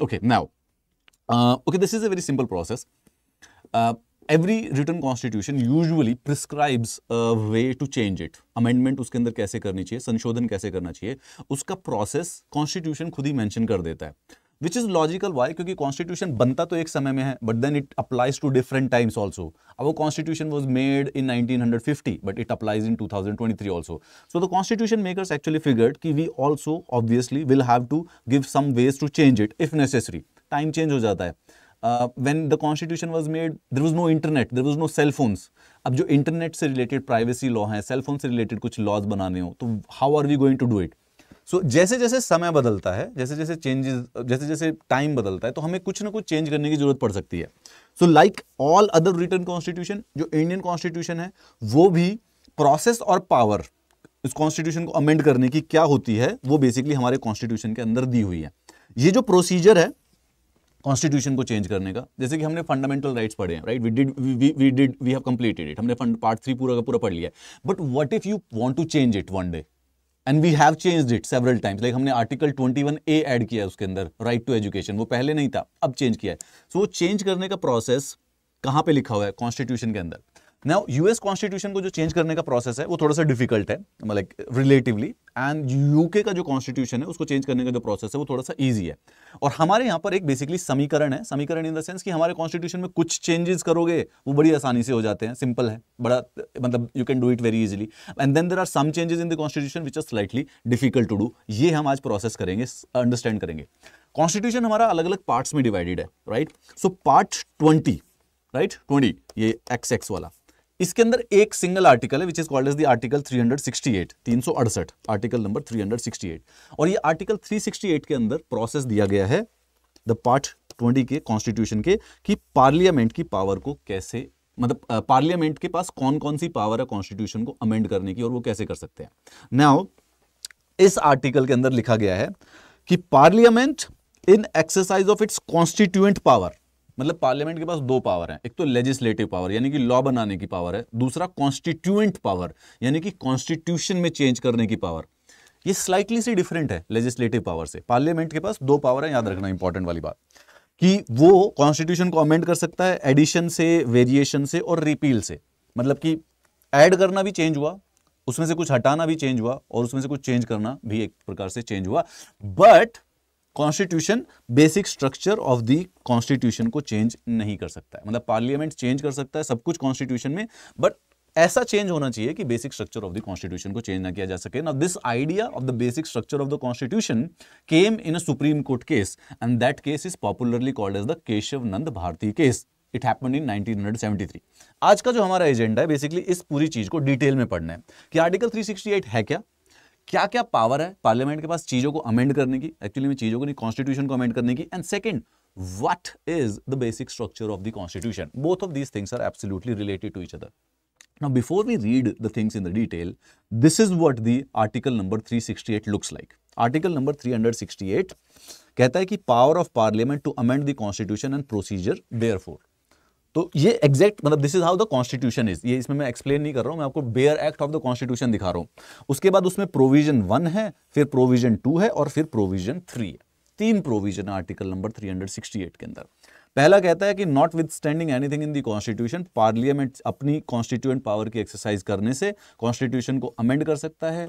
Okay, now, uh, okay, this is a very simple process. Uh, every written constitution usually prescribes a way to change it. Amendment uske andar kaise karni chahiye sanshodhan kaise karna chahiye uska process constitution khud hi mention kar deta hai which is logical why क्योंकि constitution बनता तो एक समय में है but then it applies to different times also अब वो constitution was made in 1950 but it applies in 2023 also so the constitution makers actually figured कि we also obviously will have to give some ways to change it if necessary time change हो जाता है when the constitution was made there was no internet there was no cellphones अब जो internet से related privacy law हैं cell phone से related कुछ laws बनाने हो तो how are we going to do it so so, जैसे जैसे समय बदलता है जैसे जैसे चेंजेस जैसे जैसे टाइम बदलता है तो हमें कुछ ना कुछ चेंज करने की जरूरत पड़ सकती है so like all other return constitution जो इंडियन कॉन्स्टिट्यूशन है वो भी प्रोसेस और पावर इस कॉन्स्टिट्यूशन को अमेंड करने की क्या होती है वो बेसिकली हमारे कॉन्स्टिट्यूशन के अंदर दी हुई है ये जो प्रोसीजर है कॉन्स्टिट्यूशन को चेंज करने का जैसे कि हमने फंडामेंटल राइट्स पढ़े हैं right we did we did we have completed it हमने पार्ट थ्री पूरा का पूरा पढ़ लिया है but what if you want to change it one day and we have change it several times like हमने आर्टिकल 21 ए ऐड किया उसके अंदर राइट टू एजुकेशन वो पहले नहीं था अब चेंज किया है सो so, वो चेंज करने का प्रोसेस कहाँ पे लिखा हुआ है कॉन्स्टिट्यूशन के अंदर नाउ यूएस कॉन्स्टिट्यूशन को जो चेंज करने का प्रोसेस है वो थोड़ा सा डिफिकल्ट है लाइक रिलेटिवली एंड यूके का जो कॉन्स्टिट्यूशन है उसको चेंज करने का जो प्रोसेस है वो थोड़ा सा ईजी है और हमारे यहाँ पर एक बेसिकली समीकरण है समीकरण इन द सेंस कि हमारे कॉन्स्टिट्यूशन में कुछ चेंजेस करोगे वो बड़ी आसानी से हो जाते हैं सिंपल है बड़ा मतलब you can do it very easily and then there are some changes in the constitution which are slightly difficult to do ये हम आज प्रोसेस करेंगे अंडरस्टैंड करेंगे कॉन्स्टिट्यूशन हमारा अलग अलग पार्ट्स में डिवाइडेड है right so part twenty right twenty ये एक्स एक्स वाला इसके अंदर एक सिंगल आर्टिकल है which is called as the article 368 368 article number 368 और ये आर्टिकल 368 के अंदर प्रोसेस दिया गया है द पार्ट 20 के कॉन्स्टिट्यूशन के कि पार्लियामेंट की पावर को कैसे मतलब पार्लियामेंट के पास कौन कौन सी पावर है कॉन्स्टिट्यूशन को अमेंड करने की और वो कैसे कर सकते हैं नाउ इस आर्टिकल के अंदर लिखा गया है कि parliament in exercise of its constituent power मतलब पार्लियामेंट के पास दो पावर है एक तो लेजिस्लेटिव पावर यानी कि लॉ बनाने की पावर है दूसरा कॉन्स्टिट्यूएंट पावर यानी कि कॉन्स्टिट्यूशन में चेंज करने की पावर ये स्लाइटली सी डिफरेंट है लेजिस्लेटिव पावर से पार्लियामेंट के पास दो पावर है याद रखना इंपॉर्टेंट वाली बात कि वो कॉन्स्टिट्यूशन को अमेंड कर सकता है एडिशन से वेरिएशन से और रिपील से मतलब कि ऐड करना भी चेंज हुआ उसमें से कुछ हटाना भी चेंज हुआ और उसमें से कुछ चेंज करना भी एक प्रकार से चेंज हुआ but constitution basic structure of the constitution को चेंज नहीं कर सकता है मतलब पार्लियामेंट चेंज कर सकता है सब कुछ कॉन्स्टिट्यूशन में बट ऐसा चेंज होना चाहिए कि basic structure of the constitution को चेंज ना किया जा सके ना this idea of the basic structure of the constitution came in a Supreme Court case and that case is popularly called as the Kesavananda Bharati case it happen in 1973 आज का जो हमारा एजेंडा है बेसिकली इस पूरी चीज को डिटेल में पढ़ना है कि आर्टिकल 368 है क्या क्या क्या पावर है पार्लियामेंट के पास चीजों को अमेंड करने की एक्चुअली में चीजों को नहीं कॉन्स्टिट्यूशन को अमेंड करने की and second what is the basic structure of the constitution both of these things are absolutely related to each other now before we read the things in the detail this is what the article number three looks like article number three कहता है कि power of parliament to amend the constitution and procedure bare तो ये exact मतलब this is how the constitution is ये इसमें मैं explain नहीं कर रहा हूँ मैं आपको bare act of the constitution दिखा रहा हूँ उसके बाद उसमें प्रोविजन वन है फिर प्रोविजन टू है और फिर प्रोविजन थ्री है तीन प्रोविजन आर्टिकल नंबर 368 के अंदर पहला कहता है कि notwithstanding anything in the constitution parliament अपनी कॉन्स्टिट्यूएंट पावर की एक्सरसाइज करने से कॉन्स्टिट्यूशन को अमेंड कर सकता है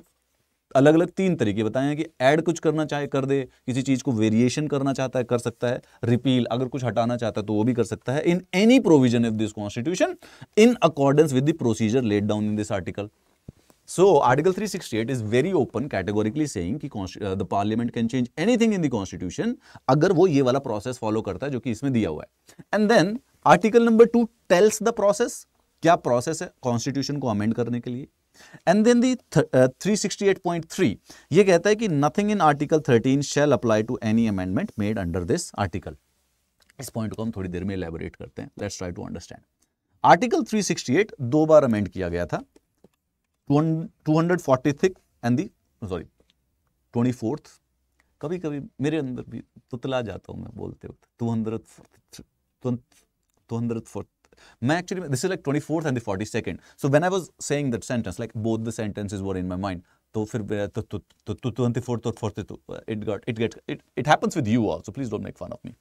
अलग अलग तीन तरीके बताए हैं कि ऐड कुछ करना चाहे कर दे किसी चीज को वेरिएशन करना चाहता है कर सकता है रिपील अगर कुछ हटाना चाहता है तो वो भी कर सकता है in any provision of this constitution in accordance with the procedure laid down in this article so article 368 sixty eight is very open categorically saying parliament can change anything in the constitution अगर वो ये वाला process follow करता है जो कि इसमें दिया हुआ है and then article number two tells the process क्या प्रोसेस है कॉन्स्टिट्यूशन को अमेंड करने के लिए and then the three sixty eight point three ये कहता है कि nothing in article thirteen shall apply to any amendment made under this article इस पॉइंट को हम थोड़ी देर में इलेबोरेट करते हैं let's try to understand article 368 दो बार अमेंड किया गया था 240 thick and the sorry 24th कभी कभी मेरे अंदर भी तुतला जाता हूँ मैं बोलते वक्त टू हंड्रेड टू हंड्रेड मैं actually this is like twenty fourth and forty second so when I was saying that sentence like both the sentences were in my mind तो फिर ट्वेंटी फोर्थ तो, तो, तो, और fourth it got it get it it happens with you also please don't make fun of me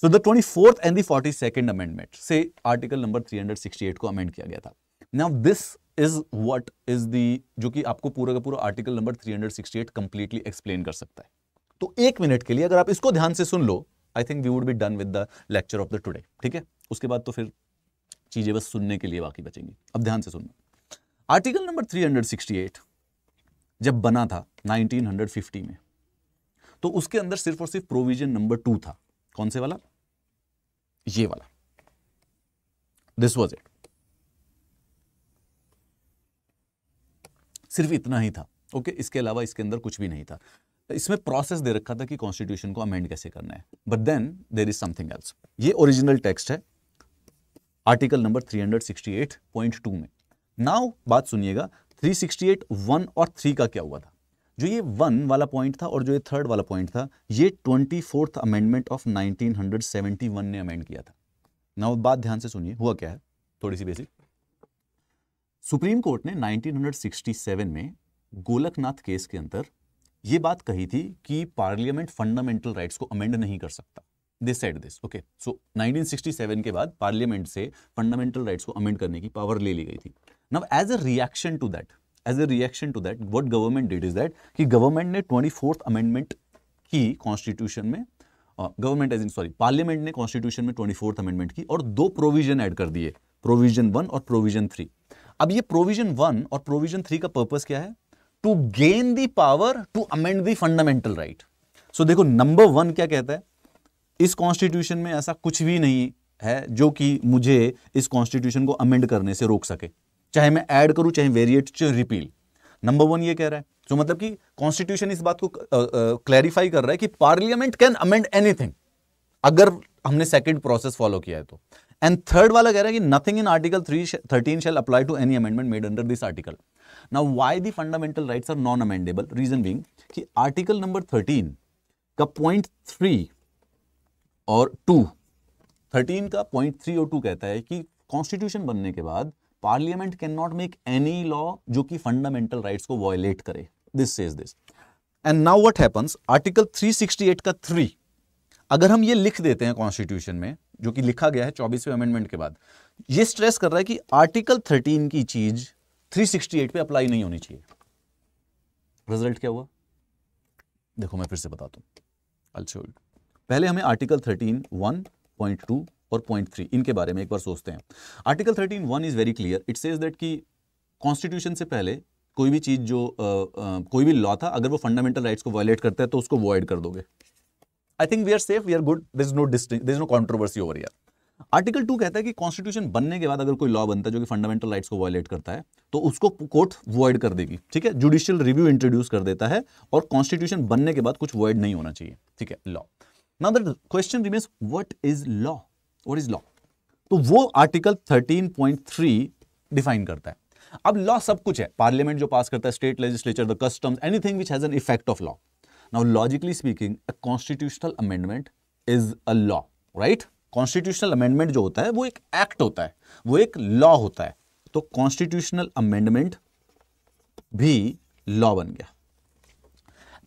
so the twenty fourth and the forty second amendment से article number three hundred sixty eight को amend किया गया था now this is what is the जो कि आपको पूरा का पूरा article number three hundred sixty eight completely explain कर सकता है तो एक मिनट के लिए अगर आप इसको ध्यान से सुन लो I think we would be done with the lecture of the today ठीक है उसके बाद तो फिर चीज़ें बस सुनने के लिए बाकी बचेंगी अब ध्यान से सुनना आर्टिकल नंबर 368 जब बना था 1950 में तो उसके अंदर सिर्फ और सिर्फ प्रोविजन नंबर टू था कौन से वाला ये वाला दिस वॉज इट सिर्फ इतना ही था ओके okay, इसके अलावा इसके अंदर कुछ भी नहीं था इसमें प्रोसेस दे रखा था कि कॉन्स्टिट्यूशन को अमेंड कैसे करना है but then there is something else ये ओरिजिनल टेक्स्ट है आर्टिकल नंबर 368.2 में नाउ बात सुनिएगा 368 वन और थ्री का क्या हुआ था जो ये वन वाला पॉइंट था और जो ये थर्ड वाला पॉइंट था ये ट्वेंटी फोर्थ अमेंडमेंट ऑफ 1971 ने अमेंड किया था नाउ बात ध्यान से सुनिए हुआ क्या है थोड़ी सी बेसिक सुप्रीम कोर्ट ने 1967 में गोलकनाथ केस के अंदर ये बात कही थी कि पार्लियामेंट फंडामेंटल राइट्स को अमेंड नहीं कर सकता this said this okay so 1967 के बाद पार्लियामेंट से फंडामेंटल राइट्स को अमेंड करने की पावर ले ली गई थी now as a reaction to that as a reaction to that what government did is that कि गवर्नमेंट ने ट्वेंटी अमेंडमेंट की कॉन्स्टिट्यूशन में government as in sorry parliament ने कॉन्स्टिट्यूशन में ट्वेंटी अमेंडमेंट की और दो प्रोविजन ऐड कर दिए प्रोविजन वन और प्रोविजन थ्री अब ये प्रोविजन वन और प्रोविजन थ्री का पर्पज क्या है to gain the power to amend the fundamental right so देखो नंबर वन क्या कहता है इस कॉन्स्टिट्यूशन में ऐसा कुछ भी नहीं है जो कि मुझे इस कॉन्स्टिट्यूशन को अमेंड करने से रोक सके चाहे मैं ऐड करूं चाहे वेरिएट चाहे रिपील नंबर वन ये कह रहा है तो मतलब कि कॉन्स्टिट्यूशन इस बात को क्लैरिफाई कर रहा है कि पार्लियामेंट कैन अमेंड एनीथिंग अगर हमने सेकंड प्रोसेस फॉलो किया है तो एंड थर्ड वाला कह रहा है कि nothing in article three thirteen shall apply to any amendment made under this article now why the fundamental rights are non amendable reason being कि आर्टिकल नंबर थर्टीन का पॉइंट थ्री और two thirteen का point three और two कहता है कि constitution बनने के बाद parliament can not make any law जो कि फंडामेंटल राइट्स को वॉयलेट करे this says this and now what happens article 368 का थ्री अगर हम ये लिख देते हैं कॉन्स्टिट्यूशन में जो कि लिखा गया है चौबीसवें अमेंडमेंट के बाद ये स्ट्रेस कर रहा है कि आर्टिकल 13 की चीज 368 पे अप्लाई नहीं होनी चाहिए रिजल्ट क्या हुआ देखो मैं फिर से बताता हूं अल्सोल्ड पहले हमें article thirteen one point two और पॉइंट थ्री इनके बारे में एक बार सोचते हैं article thirteen one is very clear it says that कि कॉन्स्टिट्यूशन से पहले कोई भी चीज़ जो आ, आ, कोई भी लॉ था अगर वो फंडामेंटल राइट्स को वायलेट करता है तो उसको वॉइड कर दोगे I think we are safe we are good this no this no controversy over यार आर्टिकल टू कहता है कि कॉन्स्टिट्यूशन बनने के बाद अगर कोई लॉ बनता है जो कि फंडामेंटल राइट्स को वायलेट करता है तो उसको कोर्ट वॉइड कर देगी ठीक है जुडिशियल रिव्यू इंट्रोड्यूस कर देता है और कॉन्स्टिट्यूशन बनने के बाद कुछ वॉइड नहीं होना चाहिए ठीक है law Now the question remains, what is law? What is law? तो वो आर्टिकल 13.3 डिफाइन करता है अब लॉ सब कुछ है पार्लियामेंट जो पास करता है state legislature the customs anything which has an effect of law now logically speaking a constitutional amendment is a law right constitutional amendment जो होता है वो एक एक्ट होता है वो एक लॉ होता है तो कॉन्स्टिट्यूशनल अमेंडमेंट भी लॉ बन गया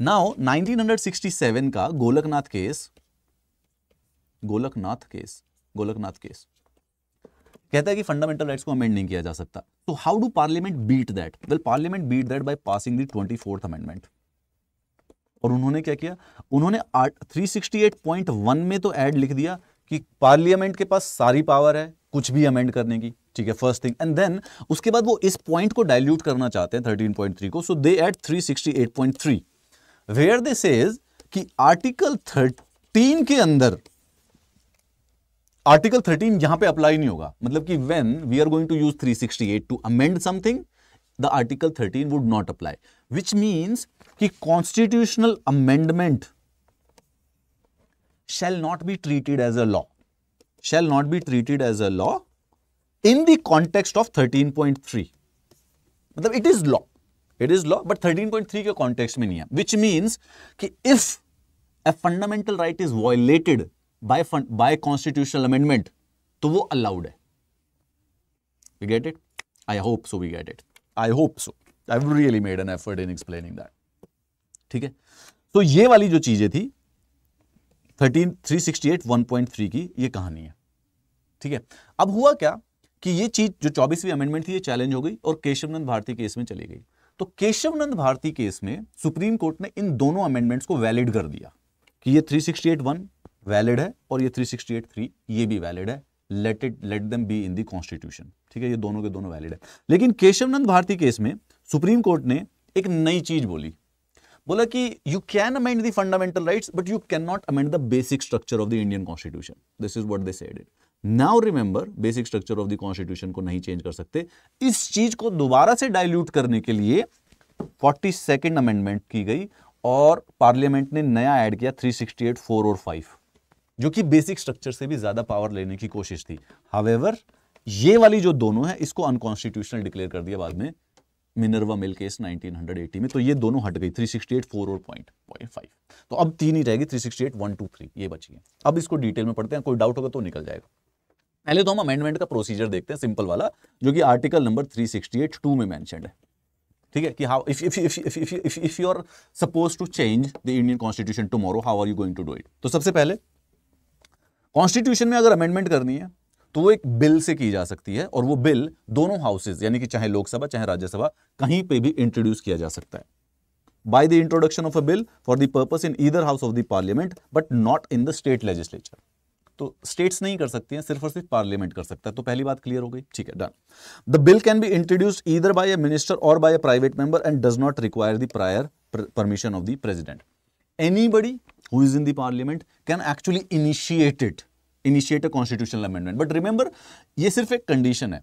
नाउ 1967 का Golaknath case Golaknath case Golaknath case कहता है कि फंडामेंटल राइट्स को अमेंड नहीं किया जा सकता तो how do parliament beat that well parliament beat that by passing the twenty fourth amendment और उन्होंने क्या किया उन्होंने three sixty eight point one में तो ऐड लिख दिया कि पार्लियामेंट के पास सारी पावर है कुछ भी अमेंड करने की ठीक है फर्स्ट थिंग एंड देन उसके बाद वो इस पॉइंट को डायल्यूट करना चाहते हैं थर्टीन पॉइंट थ्री को so they add three sixty eight point three where this is कि आर्टिकल थर्टीन के अंदर आर्टिकल 13 यहां पे अप्लाई नहीं होगा मतलब कि when we are going to use 368 to amend something the article 13 would not apply which means कि constitutional amendment shall not be treated as a law shall not be treated as a law in the context of 13.3 मतलब it is law it is law but 13.3 के context में नहीं है which means कि if a fundamental right is violated by by constitutional amendment तो वो allowed है we get it I hope so we get it I hope so I really made an effort in explaining that ठीक है तो ये वाली जो चीजें थी thirteen three sixty eight one point three की ये कहानी है ठीक है अब हुआ क्या कि ये चीज जो चौबीसवीं अमेंडमेंट थी ये चैलेंज हो गई और केशवनंद भारती केस में चली गई तो केशवनंद भारती केस में सुप्रीम कोर्ट ने इन दोनों अमेंडमेंट्स को वैलिड कर दिया कि ये three sixty eight one valid है और ये 368 थ्री ये भी वैलिड है let it let them be in the constitution ठीक है ये दोनों के दोनों वैलिड है लेकिन केशवनंद भारती केस में सुप्रीम कोर्ट ने एक नई चीज बोली बोला कि you can amend the fundamental rights but you can not amend the basic structure of the Indian constitution this is what they said it now remember basic structure of the constitution को नहीं change कर सकते इस चीज को दोबारा से dilute करने के लिए फोर्टी सेकेंड अमेंडमेंट की गई और पार्लियामेंट ने नया ऐड किया थ्री सिक्सटी एट फोर और फाइव जो कि बेसिक स्ट्रक्चर से भी ज्यादा पावर लेने की कोशिश थी हावेवर ये वाली जो दोनों है इसको अनकॉन्स्टिट्यूशनल डिक्लेयर कर दिया बाद में मिनरवा मिल केस 1980 में तो ये दोनों हट गई 368 4 और पॉइंट पॉइंट फाइव तो अब तीन ही रहेगी 368 वन टू थ्री ये बची है अब इसको डिटेल में पढ़ते हैं कोई डाउट होगा तो निकल जाएगा पहले तो हम अमेंडमेंट का प्रोसीजर देखते हैं सिंपल वाला जो कि आर्टिकल नंबर 368 टू में मैंशन है ठीक है कि how if if if if if if you are suppose to change the Indian constitution tomorrow how are you going to do it तो सबसे पहले कॉन्स्टिट्यूशन में अगर अमेंडमेंट करनी है तो वो एक बिल से की जा सकती है और वो बिल दोनों हाउसेज यानी कि चाहे लोकसभा चाहे राज्यसभा कहीं पे भी इंट्रोड्यूस किया जा सकता है by the introduction of a bill for the purpose in either house of the parliament but not in the state legislature तो स्टेट्स नहीं कर सकती हैं सिर्फ और सिर्फ पार्लियामेंट कर सकता है तो पहली बात क्लियर हो गई ठीक है done the bill can be introduced either by a minister और by a private member and does not require the prior permission of the president anybody who is in the parliament can actually initiate it initiate a constitutional amendment but remember ye सिर्फ एक condition है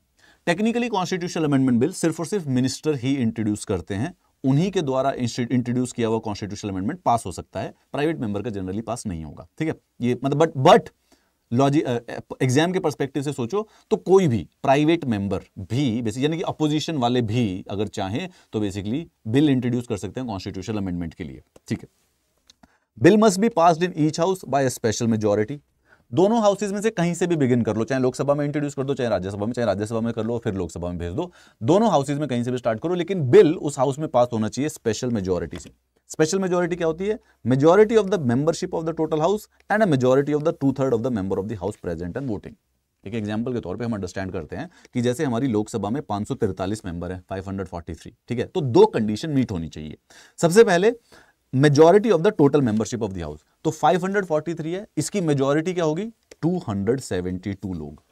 technically constitutional amendment bill सिर्फ और सिर्फ minister ही introduce करते हैं उन्हीं के द्वारा इंट्रोड्यूस किया हुआ कॉन्स्टिट्यूशनल अमेंडमेंट पास हो सकता है प्राइवेट मेंबर का जनरली पास नहीं होगा ठीक है ये मतलब बट बट लॉजी एग्जाम के परस्पेक्टिव से सोचो तो कोई भी प्राइवेट मेंबर भी बेसिक यानी कि अपोजिशन वाले भी अगर चाहें तो बेसिकली बिल इंट्रोड्यूस कर सकते हैं कॉन्स्टिट्यूशनल अमेंडमेंट के लिए ठीक है bill must be pass in each house by special majority दोनों हाउसेज में से कहीं से भी बिगिन कर लो चाहे लोकसभा में इंट्रोड्यूस कर दो चाहे राज्यसभा में चाहे राज्यसभा में कर लो फिर लोकसभा में भेज दो दोनों हाउसेज में कहीं से भी स्टार्ट करो लेकिन बिल उस हाउस में पास होना चाहिए स्पेशल मेजोरिटी से स्पेशल मेजोरिटी क्या होती है majority of the membership of the total house and a majority of the two third of the member of the house present and voting एक example के तौर पे हम अंडरस्टैंड करते हैं कि जैसे हमारी लोकसभा में 543 मेंबर हैं 543 ठीक है तो दो कंडीशन मीट होनी चाहिए सबसे पहले majority of the total membership of the house तो 543 है इसकी मेजोरिटी क्या होगी 272 लोग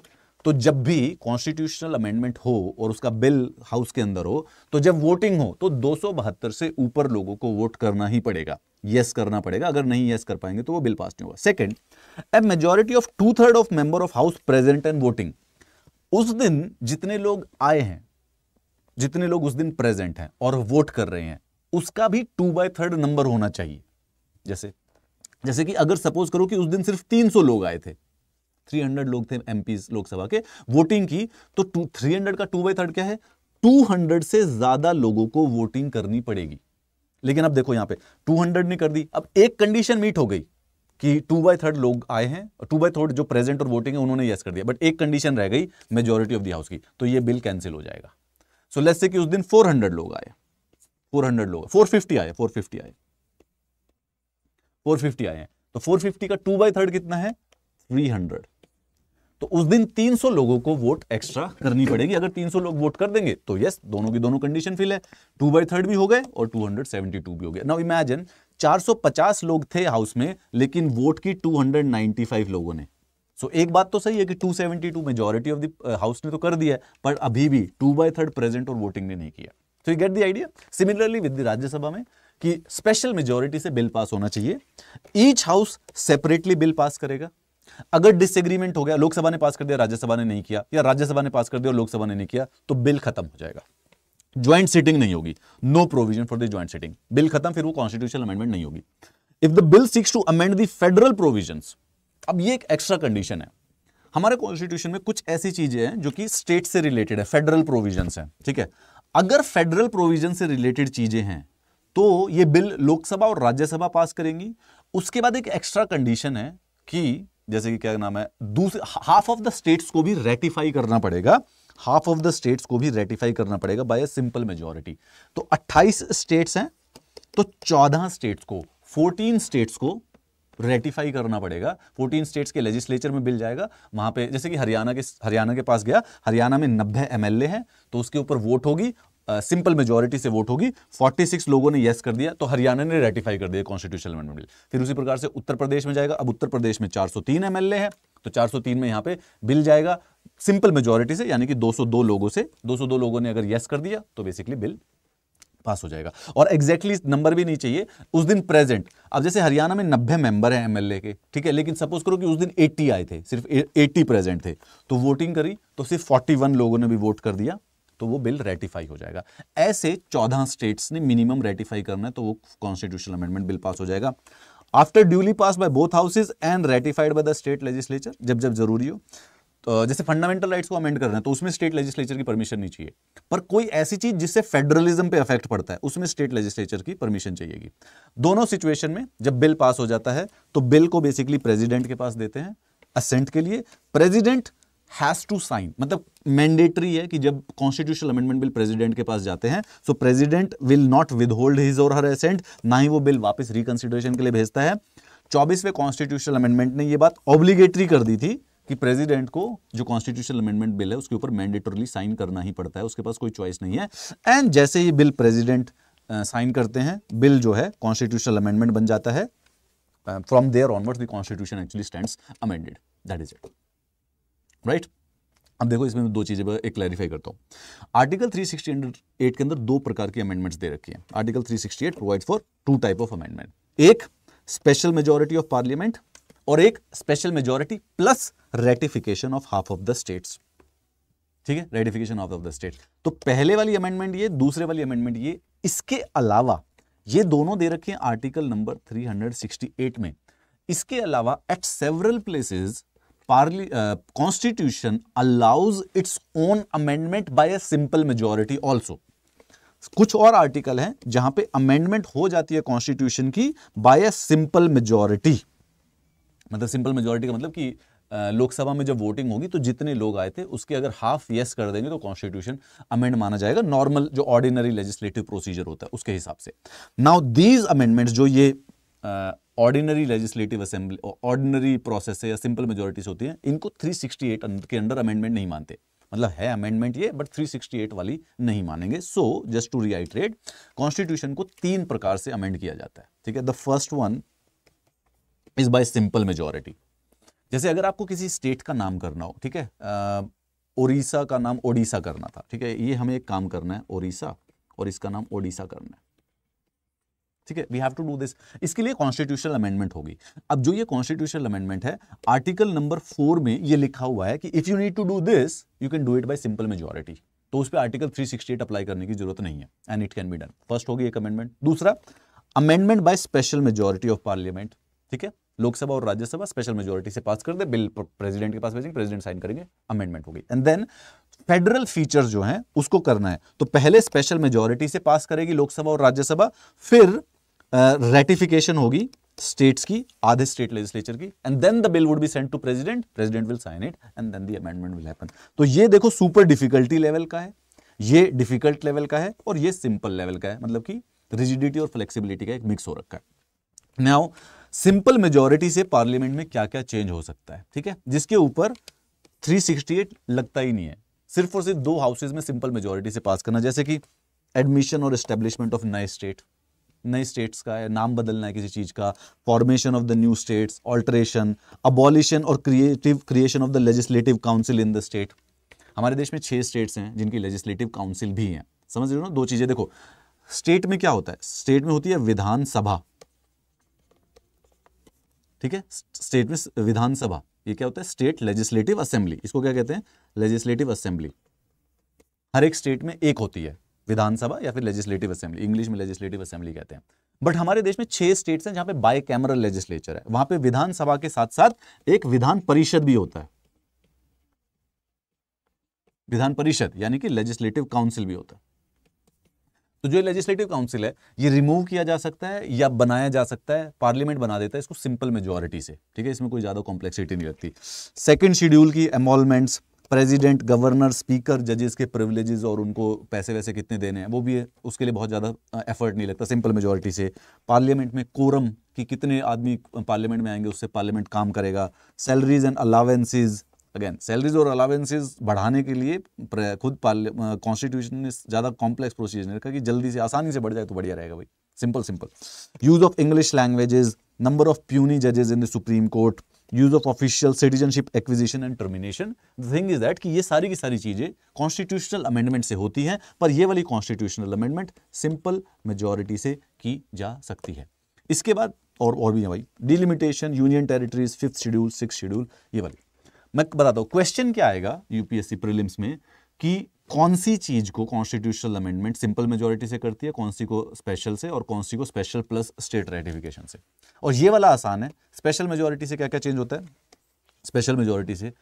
तो जब भी कॉन्स्टिट्यूशनल अमेंडमेंट हो और उसका बिल हाउस के अंदर हो तो जब वोटिंग हो तो दो से ऊपर लोगों को वोट करना ही पड़ेगा यस yes करना पड़ेगा अगर नहीं यस yes कर पाएंगे तो वो बिल पास नहीं होगा second a majority of two third of member of house present and voting उस दिन जितने लोग आए हैं जितने लोग उस दिन प्रेजेंट हैं और वोट कर रहे हैं उसका भी टू बाय थर्ड नंबर होना चाहिए जैसे जैसे कि अगर सपोज करो कि उस दिन सिर्फ 300 लोग आए थे 300 लोग थे एम लोकसभा के वोटिंग की तो टू थ्री का टू बाय थर्ड क्या है 200 से ज्यादा लोगों को वोटिंग करनी पड़ेगी लेकिन अब देखो यहां पे 200 ने कर दी अब एक कंडीशन मीट हो गई कि टू बाई थर्ड लोग आए हैं और टू बाई थर्ड जो प्रेजेंट और वोटिंग है उन्होंने यस कर दिया बट एक कंडीशन रह गई मेजोरिटी ऑफ द हाउस की तो ये बिल कैंसिल हो जाएगा सो so, लेट्स से कि उस दिन 400 लोग आए फोर हंड्रेड लोग फोर फिफ्टी आए फोर फिफ्टी आए फोर फिफ्टी आए हैं तो फोर फिफ्टी का टू बाई थर्ड कितना है थ्री हंड्रेड तो उस दिन सौ लोगों को वोट एक्स्ट्रा करनी पड़ेगी अगर सौ लोग वोट कर देंगे तो यस दोनों की दोनों कंडीशन फिल है टू बाई थर्ड भी हो गए और टू भी हो गया नाउ इमेजिन पचास लोग थे हाउस में लेकिन वोट की टू हंड्रेड फाइव लोगों ने so, एक बात तो सही है कि 272 मेजोरिटी ऑफ द हाउस ने तो कर दिया है पर अभी भी टू बाई थर्ड प्रेजेंट और वोटिंग ने नहीं किया तो you get the idea similarly with Rajya Sabha में कि स्पेशल मेजोरिटी से बिल पास होना चाहिए each house separately bill pass करेगा अगर डिसएग्रीमेंट हो गया लोकसभा ने पास कर दिया राज्यसभा ने नहीं किया या राज्यसभा ने पास कर दिया और लोकसभा ने नहीं किया तो बिल खत्म हो जाएगा ज्वाइंट सिटिंग नहीं होगी no provision for the joint sitting bill खत्म फिर वो कॉन्स्टिट्यूशन अमेंडमेंट नहीं होगी if the bill seeks to amend the federal provision अब ये एक एक्स्ट्रा कंडीशन है हमारे कॉन्स्टिट्यूशन में कुछ ऐसी चीजें हैं जो कि स्टेट से रिलेटेड है फेडरल प्रोविजन है ठीक है अगर फेडरल प्रोविजन से रिलेटेड चीज़ें हैं तो ये बिल लोकसभा और राज्यसभा पास करेंगी उसके बाद एक एक्स्ट्रा कंडीशन है कि जैसे कि क्या नाम है दूसरे हाफ ऑफ द स्टेट्स को भी रेटिफाई करना पड़ेगा हाफ ऑफ द स्टेट्स को भी रेटिफाई करना पड़ेगा बाय सिंपल मेजोरिटी तो 28 स्टेट्स हैं तो 14 स्टेट्स को 14 स्टेट्स को रेटिफाई करना पड़ेगा 14 स्टेट्स के लेजिस्लेचर में बिल जाएगा वहां पे जैसे कि हरियाणा के हरियाणा के पास गया हरियाणा में नब्बे एम हैं तो उसके ऊपर वोट होगी सिंपल मेजोरिटी से वोट होगी 46 लोगों ने यस कर दिया तो हरियाणा ने रेटिफाई कर दिया कॉन्स्टिट्यूशन अमेंडमेंट बिल फिर उसी प्रकार से उत्तर प्रदेश में जाएगा अब उत्तर प्रदेश में 403 एमएलए हैं तो 403 में यहाँ पे बिल जाएगा सिंपल मेजोरिटी से यानी कि 202 लोगों से 202 लोगों ने अगर यस कर दिया तो बेसिकली बिल पास हो जाएगा और एग्जैक्टली exactly नंबर भी नहीं चाहिए उस दिन प्रेजेंट अब जैसे हरियाणा में नब्बे मेंबर हैं एमएलए के ठीक है लेकिन सपोज करो कि उस दिन 80 आए थे सिर्फ 80 प्रेजेंट थे तो वोटिंग करी तो सिर्फ 41 लोगों ने भी वोट कर दिया तो वो बिल रेटिफाई हो जाएगा ऐसे चौदह स्टेट्स ने मिनिमम रेटिफाई करना है तो वो कॉन्स्टिट्यूशनल अमेंडमेंट बिल पास हो जाएगा after duly pass by both houses and ratified by the state legislature जब जब जरूरी हो तो, जैसे फंडामेंटल राइट्स को अमेंड कर रहे हैं तो उसमें स्टेट लेजिस्लेचर की परमिशन नहीं चाहिए पर कोई ऐसी चीज जिससे फेडरलिज्म पे इफेक्ट पड़ता है उसमें स्टेट लेजिस्लेचर की परमिशन चाहिएगी दोनों सिचुएशन में जब बिल पास हो जाता है तो बिल को बेसिकली प्रेजिडेंट के पास देते हैं असेंट के लिए प्रेजिडेंट हैज टू साइन मतलब मैंडेटरी है कि जब कॉन्स्टिट्यूशन अमेंडमेंट बिल प्रेजिडेंट के पास जाते हैं so president will not with hold his और हर असेंट ना ही वो बिल वापस रिकंसिडरेशन के लिए भेजता है चौबीसवें कॉन्स्टिट्यूशनल अमेंडमेंट ने यह बात ऑब्लिगेटरी कर दी थी कि प्रेसिडेंट को जो कॉन्स्टिट्यूशन अमेंडमेंट बिल है उसके ऊपर मैंडेटोरली साइन करना ही पड़ता है उसके पास कोई चॉइस नहीं है एंड जैसे ही बिल प्रेसिडेंट साइन करते हैं बिल जो है कॉन्स्टिट्यूशनल अमेंडमेंट बन जाता है from there onward the constitution actually stand amended that is it right अब देखो इसमें दो चीज़ें एक क्लैरिफाई करता हूं आर्टिकल 368 के अंदर दो प्रकार की अमेंडमेंट्स दे रखी हैं article 368 provide for two type of amendment एक स्पेशल मेजोरिटी ऑफ पार्लियामेंट और एक special majority plus ratification of half of the states ठीक है ratification of of the state तो पहले वाली अमेंडमेंट ये दूसरे वाली अमेंडमेंट ये इसके अलावा ये दोनों दे रखे हैं आर्टिकल नंबर 368 में इसके अलावा एट सेवरल प्लेसेस पार्ली constitution allows its own amendment by a simple majority also कुछ और आर्टिकल हैं जहां पे अमेंडमेंट हो जाती है कॉन्स्टिट्यूशन की बाय अ सिंपल मेजोरिटी मतलब सिंपल मेजोरिटी का मतलब कि लोकसभा में जब वोटिंग होगी तो जितने लोग आए थे उसके अगर हाफ यस कर देंगे तो कॉन्स्टिट्यूशन अमेंड माना जाएगा नॉर्मल जो ऑर्डिनरी लेजिस्लेटिव प्रोसीजर होता है उसके हिसाब से नाउ दीज अमेंडमेंट्स जो ये ordinary legislative assembly ordinary process है या सिंपल मेजोरिटीज होती हैं इनको थ्री अं-, के अंडर अमेंडमेंट नहीं मानते मतलब है अमेंडमेंट ये बट 368 वाली नहीं मानेंगे so just to reiterate constitution को तीन प्रकार से अमेंड किया जाता है ठीक है the first one is by simple majority जैसे अगर आपको किसी स्टेट का नाम करना हो ठीक है ओडिशा का नाम ओडिशा करना था ठीक है ये हमें एक काम करना है ओडिशा और इसका नाम ओडिशा करना है ठीक है we have to do this इसके लिए कॉन्स्टिट्यूशनल अमेंडमेंट होगी अब जो ये कॉन्स्टिट्यूशनल अमेंडमेंट है आर्टिकल नंबर फोर में ये लिखा हुआ है कि if you need to do this you can do it by simple majority तो उस पर आर्टिकल 368 अप्लाई करने की जरूरत नहीं है and it can be done first होगी एक अमेंडमेंट दूसरा amendment by special majority of parliament ठीक है लोकसभा और राज्यसभा स्पेशल मेजोरिटी से पास कर दे बिल प्रेसिडेंट के पास भेजेंगे प्रेसिडेंट साइन करेंगे अमेंडमेंट होगी एंड देन फेडरल फीचर जो है उसको करना है तो पहले स्पेशल मेजोरिटी से पास करेगी लोकसभा और राज्यसभा फिर रेटिफिकेशन uh, होगी स्टेट्स की आधे स्टेट लेजिस्लेचर की and then the bill would be send to president president will sign it and then the amendment will happen तो ये देखो सुपर डिफिकल्टी लेवल का है ये डिफिकल्ट लेवल का है और ये सिंपल लेवल का है मतलब कि रिजिडिटी और फ्लेक्सिबिलिटी का एक मिक्स हो रखा है नाउ सिंपल मेजोरिटी से पार्लियामेंट में क्या क्या चेंज हो सकता है ठीक है जिसके ऊपर 368 लगता ही नहीं है सिर्फ और सिर्फ दो हाउसेज में सिंपल मेजोरिटी से पास करना जैसे कि एडमिशन और एस्टेब्लिशमेंट ऑफ नए स्टेट नए स्टेट्स का है नाम बदलना है किसी चीज़ का formation of the new states alteration abolition और creative creation of the legislative council in the state हमारे देश में छह स्टेट्स हैं जिनकी लेजिस्लेटिव काउंसिल भी हैं समझ रहे हो ना दो चीज़ें देखो स्टेट में क्या होता है स्टेट में होती है विधानसभा ठीक है स्टेट में विधानसभा ये क्या होता है स्टेट लेजिस्लेटिव असेंबली इसको क्या कहते हैं लेजिस्लेटिव असेंबली हर एक स्टेट में एक होती है विधानसभा या फिर लेजिस्लेटिव असेंबली इंग्लिश में लेजिस्लेटिव असेंबली कहते हैं बट हमारे देश में छह स्टेट्स हैं जहां पे बाई कैमरल लेजिस्लेचर है वहां पे विधानसभा के साथ साथ एक विधान परिषद भी होता है विधान परिषद यानी कि लेजिस्लेटिव काउंसिल भी होता है तो जो लेजिस्लेटिव काउंसिल है ये रिमूव किया जा सकता है या बनाया जा सकता है पार्लियामेंट बना देता है इसको सिंपल मेजोरिटी से ठीक है इसमें कोई ज़्यादा कॉम्प्लेक्सिटी नहीं लगती सेकेंड शेड्यूल की एमोलमेंट्स प्रेसिडेंट गवर्नर स्पीकर जजेस के प्रिवलेजेस और उनको पैसे वैसे कितने देने हैं वो भी है उसके लिए बहुत ज़्यादा एफर्ट नहीं लगता सिंपल मेजोरिटी से पार्लियामेंट में कोरम कि कितने आदमी पार्लियामेंट में आएंगे उससे पार्लियामेंट काम करेगा salaries and allowances again salaries और अलावेंसेज बढ़ाने के लिए खुद कॉन्स्टिट्यूशन ने ज़्यादा कॉम्प्लेक्स प्रोसीजर ने रखा कि जल्दी से आसानी से बढ़ जाए तो बढ़िया रहेगा भाई simple simple use of English languages number of puisne जजेज in the supreme court use of official citizenship acquisition and termination the thing is that कि ये सारी की सारी चीज़ें कॉन्स्टिट्यूशनल अमेंडमेंट से होती हैं पर ये वाली कॉन्स्टिट्यूशनल अमेंडमेंट सिंपल मेजोरिटी से की जा सकती है इसके बाद और और भी है भाई delimitation union territories fifth schedule six schedule ये वाली मैं बताता हूं क्वेश्चन क्या आएगा यूपीएससी प्रीलिम्स में कि कौन सी चीज को कॉन्स्टिट्यूशनल अमेंडमेंट सिंपल मेजोरिटी से करती है कौन सी को स्पेशल से और कौन सी को स्पेशल प्लस स्टेट रेटिफिकेशन से और ये वाला आसान है स्पेशल मेजोरिटी से क्या क्या चेंज होता है स्पेशल मेजोरिटी से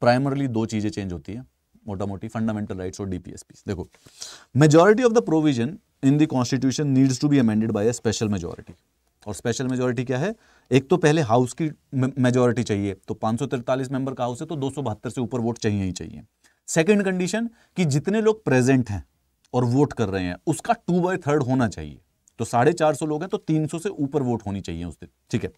प्राइमरली दो चीजें चेंज होती है मोटा मोटी फंडामेंटल राइट और डीपीएसपी देखो majority of the provision in the constitution needs to be amended by a special majority और स्पेशल मेजोरिटी क्या है एक तो पहले हाउस की मेजोरिटी चाहिए तो पांच मेंबर का हाउस है तो दो से ऊपर वोट चाहिए ही चाहिए सेकेंड कंडीशन कि जितने लोग प्रेजेंट हैं और वोट कर रहे हैं उसका टू बाई थर्ड होना चाहिए तो साढ़े चार सौ लोग हैं तो तीन सौ से ऊपर वोट होनी चाहिए उस दिन ठीक है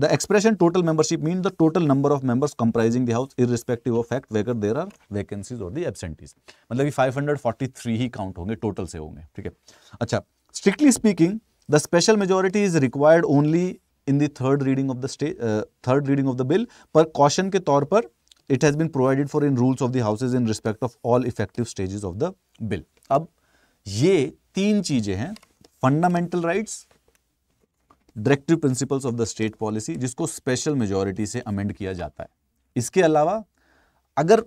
the expression total membership mean the total number of members comprising the house irrespective of fact whether there are vacancies और दी एबसेंटीज मतलब कि 543 ही काउंट होंगे टोटल से होंगे ठीक है अच्छा strictly speaking the special majority is required only in third reading of the state third reading of the bill पर कॉशन के तौर पर it has been provided for in rules of the houses in respect of all effective stages of the bill अब ये तीन चीजें हैं fundamental right directive principles of the state policy जिसको स्पेशल मेजोरिटी से अमेंड किया जाता है इसके अलावा अगर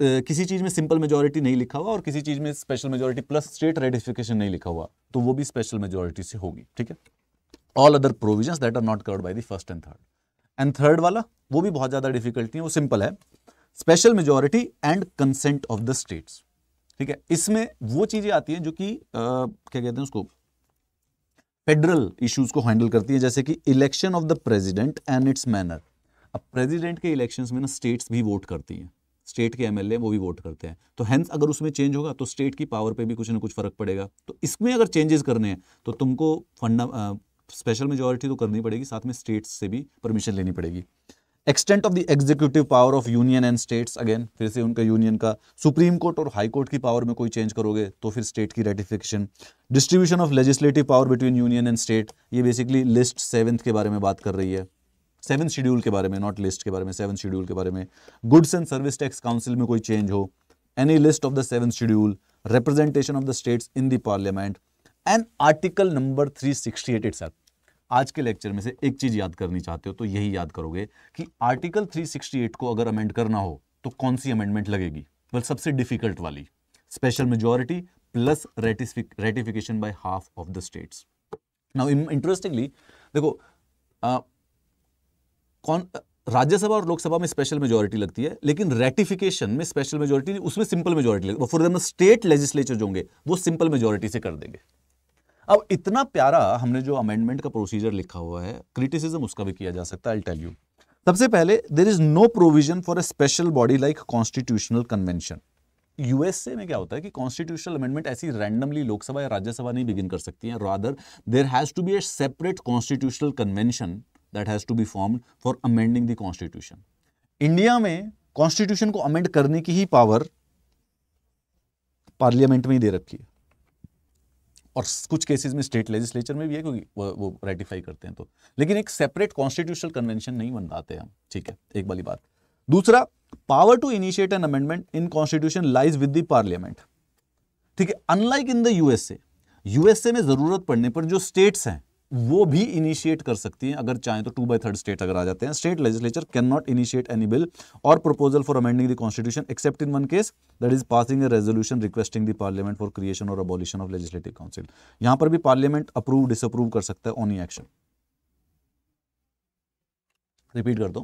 किसी चीज़ में सिंपल मेजोरिटी नहीं लिखा हुआ और किसी चीज़ में special majority plus state ratification नहीं लिखा हुआ तो वो भी स्पेशल मेजोरिटी से होगी ठीक है all other provision that are not covered by the first and third and third वाला वो भी बहुत ज़्यादा डिफिकल्ट नहीं है वो सिंपल है special majority and consent of the states ठीक है इसमें वो चीज़ें आती हैं जो कि क्या कहते हैं उसको फेडरल इश्यूज को हैंडल करती है जैसे कि election of the president and its manner अब प्रेसिडेंट के इलेक्शंस में ना स्टेट्स भी वोट करती हैं स्टेट के एमएलए वो भी वोट करते हैं तो हैंस अगर उसमें चेंज होगा तो स्टेट की पावर पे भी कुछ ना कुछ फर्क पड़ेगा तो इसमें अगर चेंजेस करने हैं तो तुमको फंडा स्पेशल मेजोरिटी तो करनी पड़ेगी साथ में स्टेट्स से भी परमिशन लेनी पड़ेगी extent of the executive power of union and states again फिर से उनका यूनियन का सुप्रीम कोर्ट और हाई कोर्ट की पावर में कोई चेंज करोगे तो फिर स्टेट की ratification distribution of legislative power between union and state ये बेसिकली लिस्ट सेवेंथ के बारे में बात कर रही है सेवन शेड्यूल के बारे में नॉट लिस्ट के बारे में सेवन शेड्यूल के बारे में goods and service tax council में कोई चेंज हो any list of the seven schedule representation of the states in the parliament and article number eight it आज के लेक्चर में से एक चीज याद करनी चाहते हो तो यही याद करोगे कि आर्टिकल 368 को अगर अमेंड करना हो तो कौन सी अमेंडमेंट लगेगी वेल सबसे डिफिकल्ट वाली special majority plus ratification by half of the states now interestingly देखो कौन राज्यसभा और लोकसभा में स्पेशल मेजोरिटी लगती है लेकिन रेटिफिकेशन में स्पेशल मेजोरिटी उसमें सिंपल मेजोरिटी लगती है फॉर एग्जाम्पल स्टेट लेजिस्लेचर जो होंगे वो सिंपल मेजोरिटी से कर देंगे अब इतना प्यारा हमने जो अमेंडमेंट का प्रोसीजर लिखा हुआ है क्रिटिसिज्म उसका भी किया जा सकता है टेल यू सबसे पहले there is no provision for a special body like constitutional convention USA में क्या होता है कि कॉन्स्टिट्यूशनल अमेंडमेंट ऐसी रैंडमली लोकसभा या राज्यसभा नहीं बिगिन कर सकती है rather there has to be a separate constitutional convention that has to be formed for amending the constitution India में कॉन्स्टिट्यूशन को अमेंड करने की ही पावर पार्लियामेंट में ही दे रखी है और कुछ केसेस में स्टेट लेजिस्लेचर में भी है क्योंकि वो, वो रेटिफाई करते हैं तो लेकिन एक सेपरेट कॉन्स्टिट्यूशनल कन्वेंशन नहीं पाते हम ठीक है एक वाली बात दूसरा power to initiate an amendment in constitution lies with the parliament ठीक है unlike in the USA USA में जरूरत पड़ने पर जो स्टेट्स हैं वो भी इनिशिएट कर सकती हैं अगर चाहें तो टू बाई थर्ड स्टेट अगर आ जाते हैं state legislature can not initiate any bill और proposal for amending the constitution except in one case that is passing a resolution requesting the parliament for creation और अबोलिशन ऑफ लेजिस्लेटिव काउंसिल यहां पर भी parliament approve disapprove कर सकता है on action repeat कर दो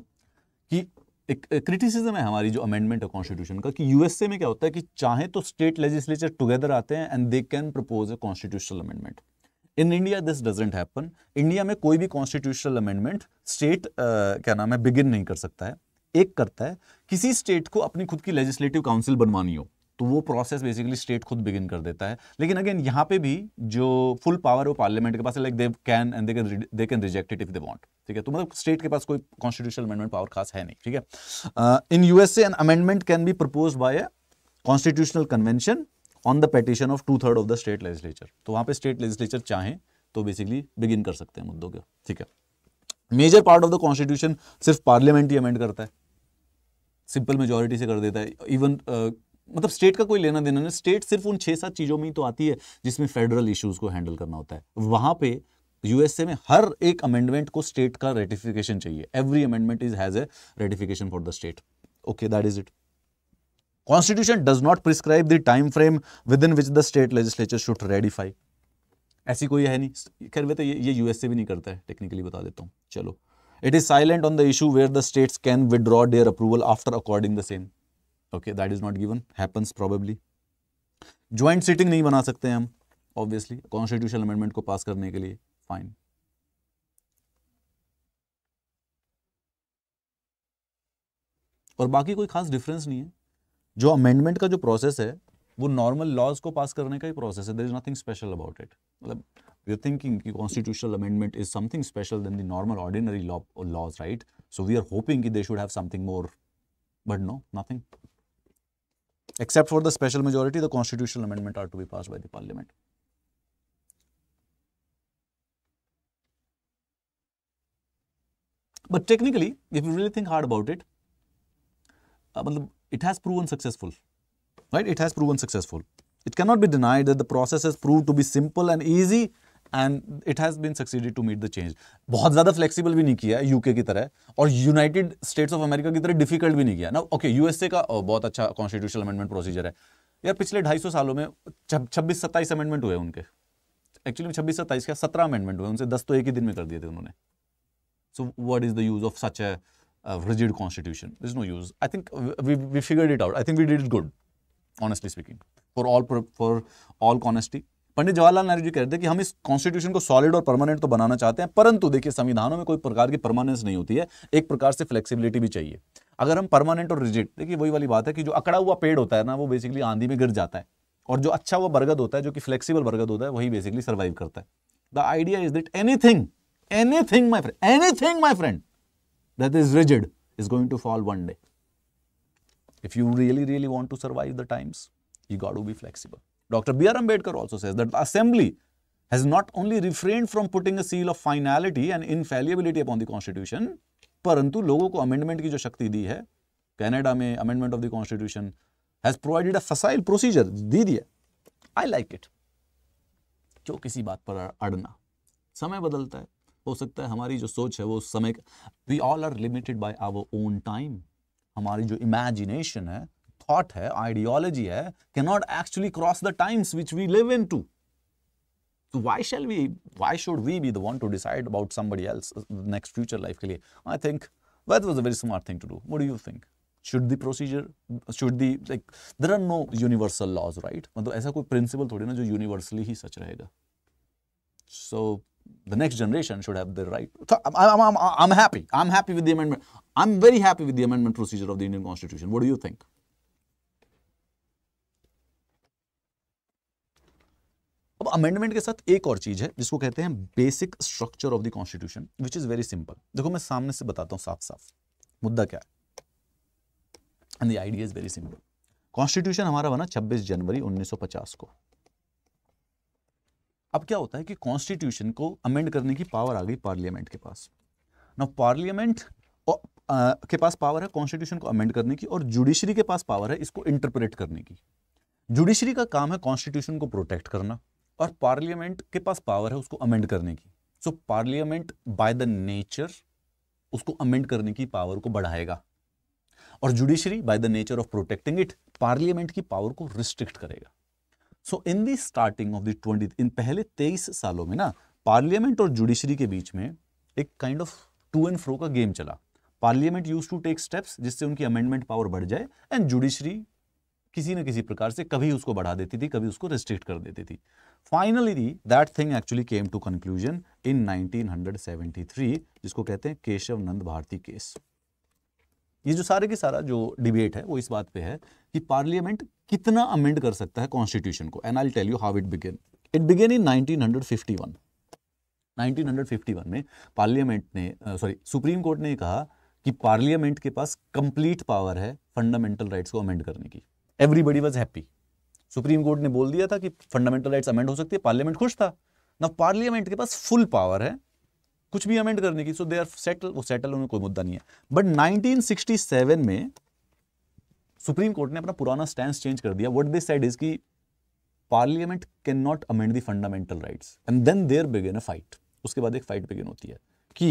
कि एक क्रिटिसिज्म है हमारी जो अमेंडमेंट है कॉन्स्टिट्यूशन का कि यूएसए में क्या होता है कि चाहे तो स्टेट लेजिस्लेचर टुगेदर आते हैं and they can propose a constitutional amendment in India this doesn't happen India में कोई भी कॉन्स्टिट्यूशनल अमेंडमेंट स्टेट क्या नाम है बिगिन नहीं कर सकता है एक करता है किसी स्टेट को अपनी खुद की लेजिस्लेटिव काउंसिल बनवानी हो तो वो प्रोसेस बेसिकली स्टेट खुद बिगिन कर देता है लेकिन अगेन यहाँ पे भी जो फुल पावर वो पार्लियामेंट के पास है like they can and they can they can reject it if they want ठीक है तो मतलब स्टेट के पास कोई कॉन्स्टिट्यूशनल अमेंडमेंट पावर खास है नहीं ठीक है in USA an amendment can be propose by constitutional convention on the petition of two third of the state legislature तो वहां पे स्टेट लेजिस्लेचर चाहें तो बेसिकली बिगिन कर सकते हैं मुद्दों के ठीक है major part of the constitution सिर्फ पार्लियामेंट ही अमेंड करता है सिंपल मेजोरिटी से कर देता है इवन uh, मतलब स्टेट का कोई लेना देना नहीं स्टेट सिर्फ उन छह सात चीज़ों में ही तो आती है जिसमें फेडरल इश्यूज को हैंडल करना होता है वहां पे यूएसए में हर एक अमेंडमेंट को स्टेट का रेटिफिकेशन चाहिए every amendment is has a ratification for the state okay that is it constitution does not prescribe the time frame within which the state legislature should ratify ऐसी कोई है नहीं खैर वे तो ये ये यूएसए भी नहीं करता है टेक्निकली बता देता हूँ चलो it is silent on the issue where the states can withdraw their approval after according the same okay that is not given happens probably joint sitting नहीं बना सकते हम ऑब्वियसली कॉन्स्टिट्यूशन अमेंडमेंट को पास करने के लिए फाइन और बाकी कोई खास डिफरेंस नहीं है जो अमेंडमेंट का जो प्रोसेस है वो नॉर्मल लॉज को पास करने का ही प्रोसेस है there is nothing special about it मतलब वी आर थिंकिंग कि constitutional amendment is something special than the normal ordinary laws right so we are hoping they should have something more but no nothing except for the special majority the constitutional amendment are to be pass by the parliament but technically if you really think hard about it मतलब it has proven successful, right? It has proven successful. It cannot be denied that the process has proved to be simple and easy and it has been succeeded to meet the change बहुत ज़्यादा flexible भी नहीं किया है UK की तरह और United states of America की तरह डिफिकल्ट भी नहीं किया ना ओके यूएसए का बहुत अच्छा कॉन्स्टिट्यूशनल अमेंडमेंट प्रोसीजर है यार पिछले ढाई सौ सालों में छब्बीस सत्ताईस अमेंडमेंट हुए उनके एक्चुअली छब्बीस सत्ताईस का सत्रह अमेंडमेंट हुए उनसे दस तो एक ही दिन में कर दिए थे उन्होंने so what is the use of such a uh, rigid constitution. There's no use. I think we, we figured it out. I think we did it good, honestly speaking, for all for all honesty. Pandit Jawaharlal Nehru ji कह रहे थे कि हम इस constitution को solid और permanent तो बनाना चाहते हैं परंतु देखिए संविधानों में कोई प्रकार की परमानेंस नहीं होती है एक प्रकार से फ्लेक्सिबिलिटी भी चाहिए अगर हम परमानेंट और रिजिड देखिए वही वाली बात है कि जो अकड़ा हुआ पेड़ होता है ना वो बेसिकली आंधी में गिर जाता है और जो अच्छा हुआ बरगद होता है जो कि फ्लेक्सीबल बरगद होता है वही बेसिकली सर्वाइव करता है the idea is that anything anything my friend anything my friend that is rigid is going to fall one day. If you really, really want to survive the times, you got to be flexible. Dr. b r Ambedkar also says that assembly has not only refrained from putting a seal of finality and infallibility upon the constitution, परंतु लोगों को amendment की जो शक्ति दी है Canada में amendment of the constitution has provided a facile procedure दी दिया आई लाइक इट क्यों किसी बात पर अड़ना समय बदलता है हो सकता है हमारी जो सोच है वो उस समय we all are limited by our own time हमारी जो इमेजिनेशन है थॉट है आइडियोलॉजी है can not actually cross the times which we live in to तो why shall we why should we be the to decide about somebody else next future life के लिए I think what was a very smart thing to do what do you think should the procedure should the like there are no universal laws right मतलब ऐसा कोई principal थोड़ी ना जो universally ही सच रहेगा so the next generation should have the right. So I'm, I'm, I'm happy. I'm happy with the amendment. I'm very happy with the amendment procedure of the Indian Constitution. What do you think? अब amendment के साथ एक और चीज है जिसको कहते हैं basic structure of the constitution which is very simple देखो मैं सामने से बताता हूं साफ साफ मुद्दा क्या है and the idea is very simple constitution हमारा बना 26 जनवरी 1950 को अब क्या होता है कि कॉन्स्टिट्यूशन को अमेंड करने की पावर आ गई पार्लियामेंट के पास ना पार्लियामेंट के पास पावर है कॉन्स्टिट्यूशन को अमेंड करने की और जुडिशरी के पास पावर है इसको इंटरप्रेट करने की जुडिशरी का काम है कॉन्स्टिट्यूशन को प्रोटेक्ट करना और पार्लियामेंट के पास पावर है उसको अमेंड करने की so parliament by the nature उसको अमेंड करने की पावर को बढ़ाएगा और judiciary by the nature of protecting it parliament की पावर को रिस्ट्रिक्ट करेगा so in the starting of the twenty इन पहले तेईस सालों में ना पार्लियामेंट और जुडिशरी के बीच में एक kind of to and fro का गेम चला parliament use to take steps जिससे उनकी अमेंडमेंट पावर बढ़ जाए एंड जुडिशरी किसी न किसी प्रकार से कभी उसको बढ़ा देती थी कभी उसको रिस्ट्रिक्ट कर देती थी finally that thing actually came to conclusion in 1973 जिसको कहते हैं केशव नंद भारती केस ये जो सारे के सारा जो डिबेट है वो इस बात पे है कि पार्लियामेंट कितना अमेंड कर सकता है कॉन्स्टिट्यूशन को and I tell you how it began it began in 1951 1951 में पार्लियामेंट ने सॉरी सुप्रीम कोर्ट ने कहा कि पार्लियामेंट के पास कंप्लीट पावर है फंडामेंटल राइट्स को अमेंड करने की everybody was happy supreme court ने बोल दिया था कि फंडामेंटल राइट्स अमेंड हो सकती है पार्लियामेंट खुश था ना पार्लियामेंट के पास फुल पावर है कुछ भी अमेंड करने की सो दे आर सेटल वो सेटल उन्हें कोई मुद्दा नहीं है बट 1967 में सुप्रीम कोर्ट ने अपना पुराना स्टैंड चेंज कर दिया वट दिस सेड इज की parliament can not amend the fundamental right and then there began a fight उसके बाद एक फाइट बिगेन होती है कि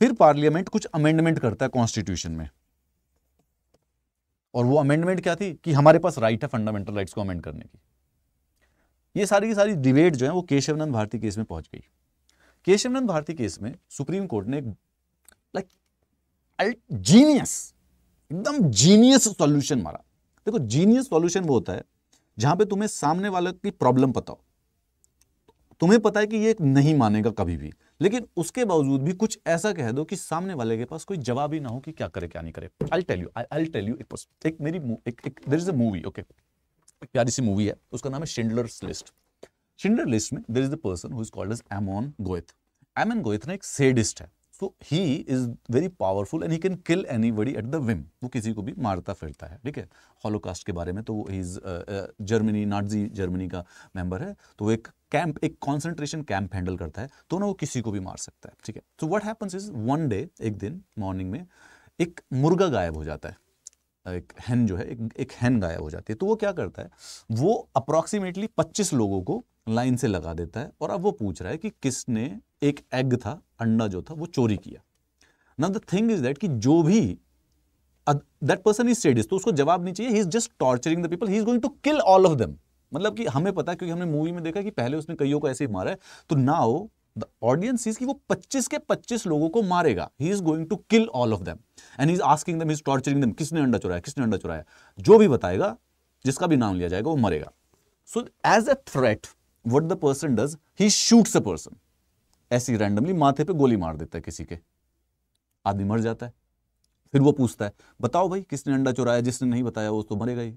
फिर पार्लियामेंट कुछ अमेंडमेंट करता है कॉन्स्टिट्यूशन में और वो अमेंडमेंट क्या थी कि हमारे पास राइट है फंडामेंटल राइट्स को अमेंड करने की ये सारी की सारी डिबेट जो है वो केशवनंद भारती केस में पहुंच गई केशवनंद भारती केस में सुप्रीम कोर्ट ने लाइक जीनियस एकदम जीनियस सॉल्यूशन मारा देखो जीनियस सॉल्यूशन वो होता है जहां पे तुम्हें सामने वाले की प्रॉब्लम पता हो तुम्हें पता है कि ये नहीं मानेगा कभी भी लेकिन उसके बावजूद भी कुछ ऐसा कह दो कि सामने वाले के पास कोई जवाब ही ना हो कि क्या करे क्या नहीं करे I tell you I tell you एक एक मेरी एक, एक एक, मूवी ओके प्यारी सी मूवी है उसका नाम है शिंडलर्स लिस्ट शिंडर लिस्ट में there is the person who is called as Amon Goeth Amon Goeth ना एक सेडिस्ट है so he is very powerful and he can kill anybody at the whim वो किसी को भी मारता फिरता है ठीक है हॉलोकास्ट के बारे में तो वो इज जर्मनी नाटजी जर्मनी का मेंबर है तो एक कैंप एक कॉन्सेंट्रेशन कैंप हैंडल करता है तो ना वो किसी को भी मार सकता है ठीक है so what happens is one day एक दिन मॉर्निंग में एक मुर्गा गायब हो जाता है एक हैन जो है एक, एक हैन गायब हो जाती है तो वो क्या करता है वो अप्रॉक्सीमेटली 25 लोगों को लाइन से लगा देता है और अब वो पूछ रहा है कि किसने एक एग था अंडा जो था वो चोरी किया ना द थिंग इज दैट कि जो भी दैट पर्सन इज स्टेडिस तो उसको जवाब नहीं चाहिए he is just torturing the people he is going to kill all of them मतलब कि हमें पता है क्योंकि हमने मूवी में देखा कि पहले उसने कईयों को ऐसे ही मारा है तो नाउ द ऑडियंस इज कि वो 25 के 25 लोगों को मारेगा he is going to kill all of them and is asking them is torturing them किसने अंडा चुराया किसने अंडा चुराया जो भी बताएगा जिसका भी नाम लिया जाएगा वो मरेगा so as a threat what the person does he shoots a person ऐसी रैंडमली माथे पे गोली मार देता है किसी के आदमी मर जाता है फिर वो पूछता है बताओ भाई किसने अंडा चुराया जिसने नहीं बताया वो तो मरेगा ही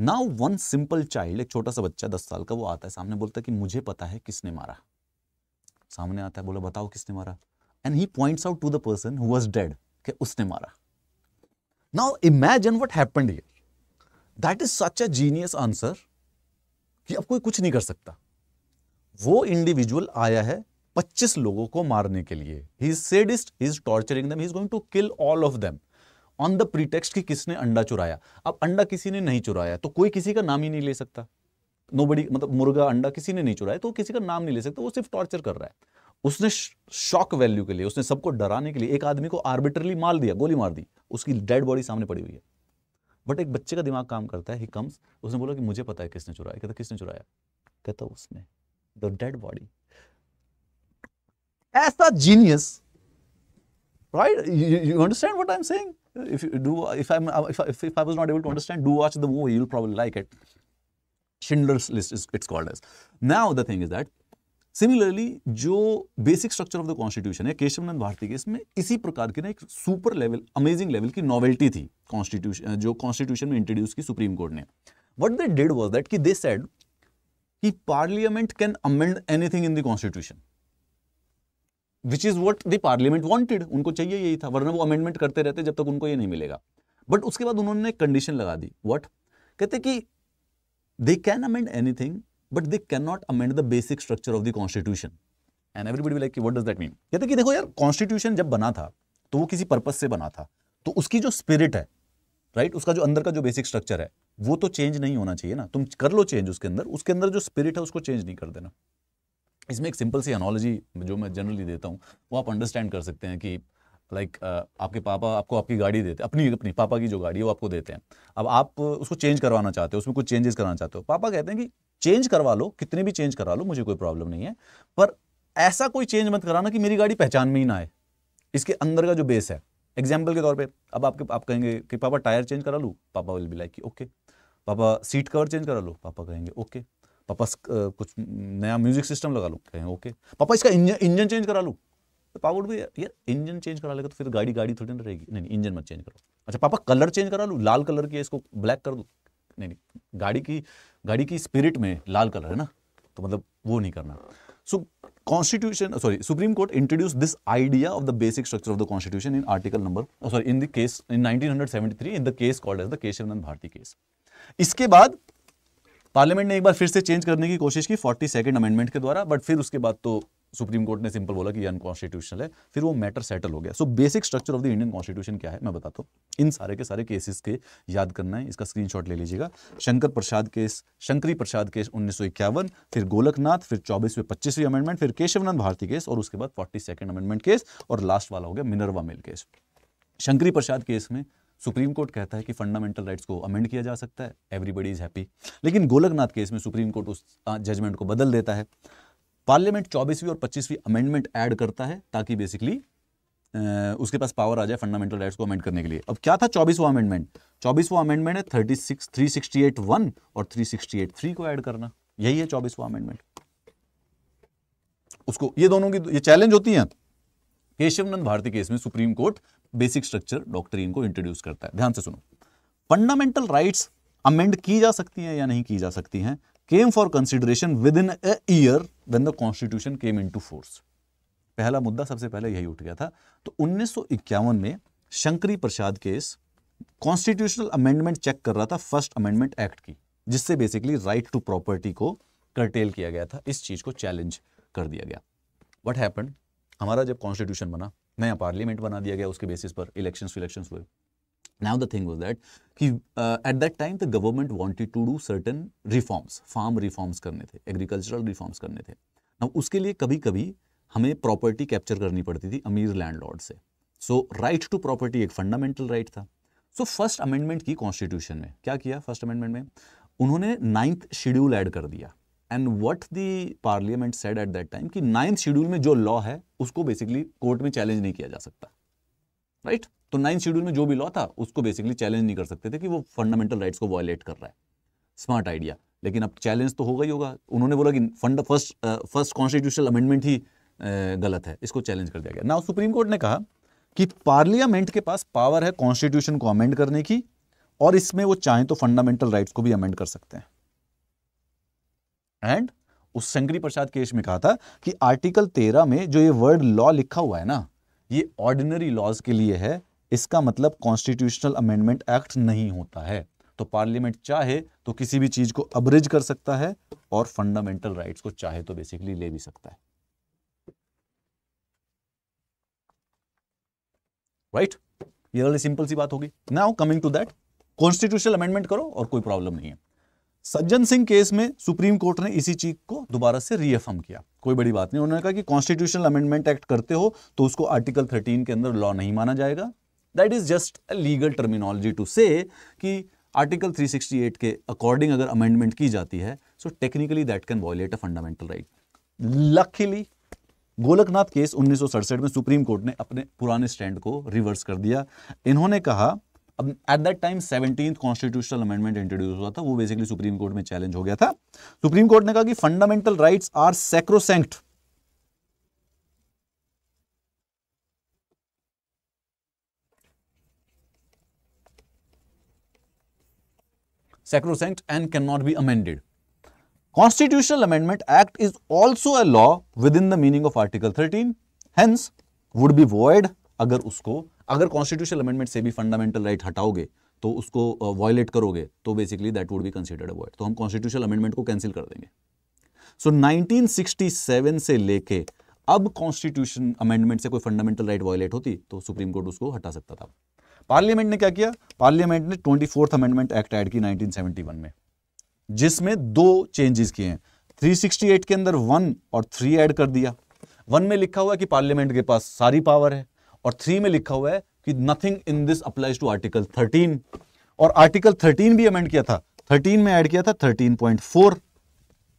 नाउ वन सिंपल चाइल्ड एक छोटा सा बच्चा दस साल का वो आता है सामने बोलता है कि मुझे पता है किसने मारा सामने आता है बोला बताओ किसने मारा and he points out to the person who was dead कि उसने मारा now imagine what happened here that is such a genius answer कि अब कोई कुछ नहीं कर सकता वो इंडिविजुअल आया है 25 लोगों को मारने के लिए he is sadist he is torturing them he is going to kill all of them on the pretext कि किसने अंडा चुराया अब अंडा किसी ने नहीं चुराया तो कोई किसी का नाम ही नहीं ले सकता नोबडी मतलब मुर्गा अंडा किसी ने नहीं चुराया तो किसी का नाम नहीं ले सकते वो सिर्फ टॉर्चर कर रहा है उसने शॉक वैल्यू के लिए उसने सबको डराने के लिए एक आदमी को आर्बिटरली मार दिया गोली मार दी उसकी डेड बॉडी सामने पड़ी हुई है बट एक बच्चे का दिमाग काम करता है ही कम्स उसने बोला कि मुझे पता है किसने चुराया कहता किसने चुराया कहता उसने द डेड बॉडी ऐसा genius right you understand what I am saying if you do if I am if I was not able to understand do watch the movie you will probably like it Schindler's list is it's called as. Now the thing is that similarly जो basic structure of the constitution है केशवनंद भारती के इसमें इसी प्रकार की ना एक super level amazing level की नॉवेल्टी थी कॉन्स्टिट्यूशन जो कॉन्स्टिट्यूशन में इंट्रोड्यूस की सुप्रीम कोर्ट ने what they did was that कि दे सेड कि parliament can amend anything in the constitution which is what the parliament wanted उनको चाहिए यही था वरना वो अमेंडमेंट करते रहते जब तक उनको ये नहीं मिलेगा बट उसके बाद उन्होंने कंडीशन लगा दी वट कहते कि They can amend anything, but they cannot amend the basic structure of the constitution. And everybody like what does that mean कहते कि देखो यार कॉन्स्टिट्यूशन जब बना था तो वो किसी पर्पज से बना था तो उसकी जो स्पिरिट है राइट उसका जो अंदर का जो बेसिक स्ट्रक्चर है वो तो चेंज नहीं होना चाहिए ना तुम कर लो चेंज उसके अंदर उसके अंदर जो स्पिरिट है उसको चेंज नहीं कर देना इसमें एक सिंपल सी एनोलॉजी जो मैं जनरली देता हूँ वो आप अंडरस्टैंड कर सकते हैं कि लाइक like, uh, आपके पापा आपको आपकी गाड़ी देते अपनी अपनी पापा की जो गाड़ी है वो आपको देते हैं अब आप उसको चेंज करवाना चाहते हो उसमें कुछ चेंजेस कराना चाहते हो पापा कहते हैं कि चेंज करवा लो कितने भी चेंज करवा लो मुझे कोई प्रॉब्लम नहीं है पर ऐसा कोई चेंज मत कराना कि मेरी गाड़ी पहचान में ही ना आए इसके अंदर का जो बेस है एग्जाम्पल के तौर पर अब आपके आप कहेंगे कि पापा टायर चेंज करा लूँ पापा विल बी लाइक ओके पापा सीट कवर चेंज करा लो पापा कहेंगे ओके पापा uh, कुछ नया म्यूजिक सिस्टम लगा लूँ कहेंगे ओके पापा इसका इंजन इंजन चेंज करा लूँ तो पापा उठ भैया यार इंजन चेंज करा लेगा तो फिर गाड़ी गाड़ी थोड़ी ना रहेगी नहीं इंजन मत चेंज करो अच्छा पापा कलर चेंज करा लो लाल कलर की इसको ब्लैक कर दो नहीं नहीं गाड़ी की गाड़ी की स्पिरिट में लाल कलर है ना तो मतलब वो नहीं करना so constitution sorry supreme court introduce this idea of the basic structure of the constitution in article number sorry in the case in 1973 in the case called as the Kesavananda Bharati case इसके बाद parliament ने एक बार फिर से change करने की कोशिश की फोर्टी अमेंडमेंट के द्वारा बट फिर उसके बाद तो सुप्रीम कोर्ट ने सिंपल बोला कि ये अनकॉन्स्टिट्यूशनल है फिर वो मैटर सेटल हो गया so basic structure of the Indian constitution क्या है मैं बताता हूँ इन सारे के सारे केसेस के याद करना है इसका स्क्रीनशॉट ले लीजिएगा शंकर प्रसाद केस शंकरी प्रसाद केस उन्नीस फिर गोलकनाथ फिर चौबीसवें पच्चीसवीं अमेंडमेंट फिर केशवनंद भारती केस और उसके बाद फोर्टी अमेंडमेंट केस और लास्ट वाला हो गया Minerva mill case Shankari Prasad case में सुप्रीम कोर्ट कहता है कि फंडामेंटल राइट्स को अमेंड किया जा सकता है एवरीबडी इज हैप्पी लेकिन गोलकनाथ केस में सुप्रीम कोर्ट उस जजमेंट को बदल देता है पार्लियामेंट चौबीसवीं और पच्चीसवीं अमेंडमेंट ऐड करता है ताकि बेसिकली उसके पास पावर आ जाए फंडामेंटल राइट्स को अमेंड करने के लिए अब क्या था चौबीसवा अमेंडमेंट चौबीसवा अमेंडमेंट है thirty six three sixty eight one और थ्री सिक्सटी एट थ्री को ऐड करना यही है चौबीसवा अमेंडमेंट उसको ये दोनों की ये चैलेंज होती है केशवनंद भारती केस में supreme court basic structure doctor को इंट्रोड्यूस करता है ध्यान से सुनो फंडामेंटल राइट्स अमेंड की जा सकती हैं या नहीं की जा सकती हैं came for consideration within year when the constitution came to force पहला मुद्दा सबसे पहले यही उठ गया था तो उन्नीस में Shankari Prasad case constitutional amendment check कर रहा था फर्स्ट अमेंडमेंट एक्ट की जिससे बेसिकली राइट टू प्रॉपर्टी को करटेल किया गया था इस चीज़ को चैलेंज कर दिया गया वट हैपन हमारा जब कॉन्स्टिट्यूशन बना नया पार्लियामेंट बना दिया गया उसके बेसिस पर इलेक्शंस विलेक्शन हुए Now the thing was that कि at that time the government wanted to do certain reforms farm reforms करने थे एग्रीकल्चरल रिफॉर्म्स करने थे अब उसके लिए कभी कभी हमें प्रॉपर्टी कैप्चर करनी पड़ती थी अमीर लैंड लॉर्ड से सो राइट टू प्रॉपर्टी एक फंडामेंटल राइट right था सो फर्स्ट अमेंडमेंट की कॉन्स्टिट्यूशन में क्या किया फर्स्ट अमेंडमेंट में उन्होंने नाइन्थ शेड्यूल एड कर दिया and what the parliament said at that time कि नाइन्थ शेड्यूल में जो लॉ है उसको बेसिकली कोर्ट में चैलेंज नहीं किया जा सकता राइट right? तो नाइन्थ शेड्यूल में जो भी लॉ था उसको बेसिकली चैलेंज नहीं कर सकते थे कि वो फंडामेंटल राइट्स को वॉयलेट कर रहा है स्मार्ट आइडिया लेकिन अब चैलेंज तो होगा ही होगा उन्होंने बोला कि fund first first constitutional amendment ही uh, गलत है इसको चैलेंज कर दिया गया ना सुप्रीम कोर्ट ने कहा कि पार्लियामेंट के पास पावर है कॉन्स्टिट्यूशन को अमेंड करने की और इसमें वो चाहें तो फंडामेंटल राइट्स को भी अमेंड कर सकते हैं एंड उस शंकरी प्रसाद केस में कहा था कि आर्टिकल तेरह में जो ये वर्ड लॉ लिखा हुआ है ना ये ऑर्डिनरी लॉज के लिए है इसका मतलब कॉन्स्टिट्यूशनल अमेंडमेंट एक्ट नहीं होता है तो पार्लियामेंट चाहे तो किसी भी चीज को अब्रिज कर सकता है और फंडामेंटल राइट्स को चाहे तो बेसिकली ले भी सकता है राइट ये वाली सिंपल सी बात होगी now coming to that constitutional amendment करो और कोई प्रॉब्लम नहीं है सज्जन सिंह केस में सुप्रीम कोर्ट ने इसी चीज को दोबारा से रीएफर्म किया कोई बड़ी बात नहीं उन्होंने कहा कि कॉन्स्टिट्यूशनल अमेंडमेंट एक्ट करते हो तो उसको आर्टिकल 13 के अंदर लॉ नहीं माना जाएगा that is just a legal terminology to say कि आर्टिकल 368 के अकॉर्डिंग अगर अमेंडमेंट की जाती है so technically that can violate a fundamental right luckily Golaknath case उन्नीस में सुप्रीम कोर्ट ने अपने पुराने स्टैंड को रिवर्स कर दिया इन्होंने कहा अब at that time seventeen constitutional amendment introduce हुआ था वो बेसिकली सुप्रीम कोर्ट में चैलेंज हो गया था सुप्रीम कोर्ट ने कहा कि fundamental rights are sacrosanct sacrosanct and cannot be amended. Constitutional Amendment Act is also a law within the meaning of Article 13, hence would be void अगर उसको अगर कॉन्स्टिट्यूशनल अमेंडमेंट से भी फंडामेंटल राइट right हटाओगे तो उसको वॉयलेट करोगे तो basically that would be considered avoid तो हम कॉन्स्टिट्यूशनल अमेंडमेंट को कैंसिल कर देंगे सो so, 1967 से लेके अब कॉन्स्टिट्यूशन अमेंडमेंट से कोई फंडामेंटल राइट right वॉयलेट होती तो सुप्रीम कोर्ट उसको हटा सकता था पार्लियामेंट ने क्या किया पार्लियामेंट ने twenty fourth amendment act add की 1971 में जिसमें दो चेंजेस किए हैं 368 के अंदर वन और थ्री ऐड कर दिया वन में लिखा हुआ है कि पार्लियामेंट के पास सारी पावर है और थ्री में लिखा हुआ है कि nothing in this applies to article thirteen और आर्टिकल थर्टीन भी अमेंड किया था थर्टीन में ऐड किया था थर्टीन पॉइंट फोर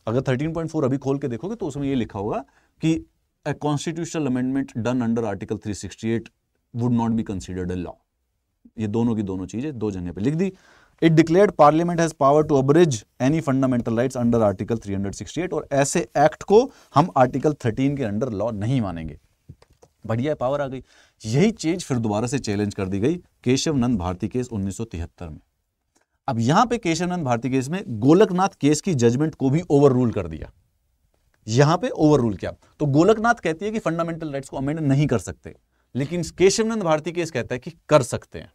अगर 13.4 अभी खोल के देखोगे तो उसमें ये लिखा होगा कि constitutional amendment done under article article 368 would not be considered a law ये दोनों की दोनों चीजें दो जगह पे लिख दी it declared parliament has power to abridge any fundamental rights under article 368 और ऐसे एक्ट को हम आर्टिकल 13 के अंडर लॉ नहीं मानेंगे बढ़िया पावर आ गई यही चीज फिर दोबारा से चैलेंज कर दी गई केशव नंद भारती केस उन्नीस में अब यहां पर केशव नंद भारती केस में गोलकनाथ केस की जजमेंट को भी ओवर रूल कर दिया यहां पे ओवर रूल किया तो गोलकनाथ कहती है कि फंडामेंटल राइट्स को अमेंड नहीं कर सकते लेकिन केशवनंद भारती केस कहता है कि कर सकते हैं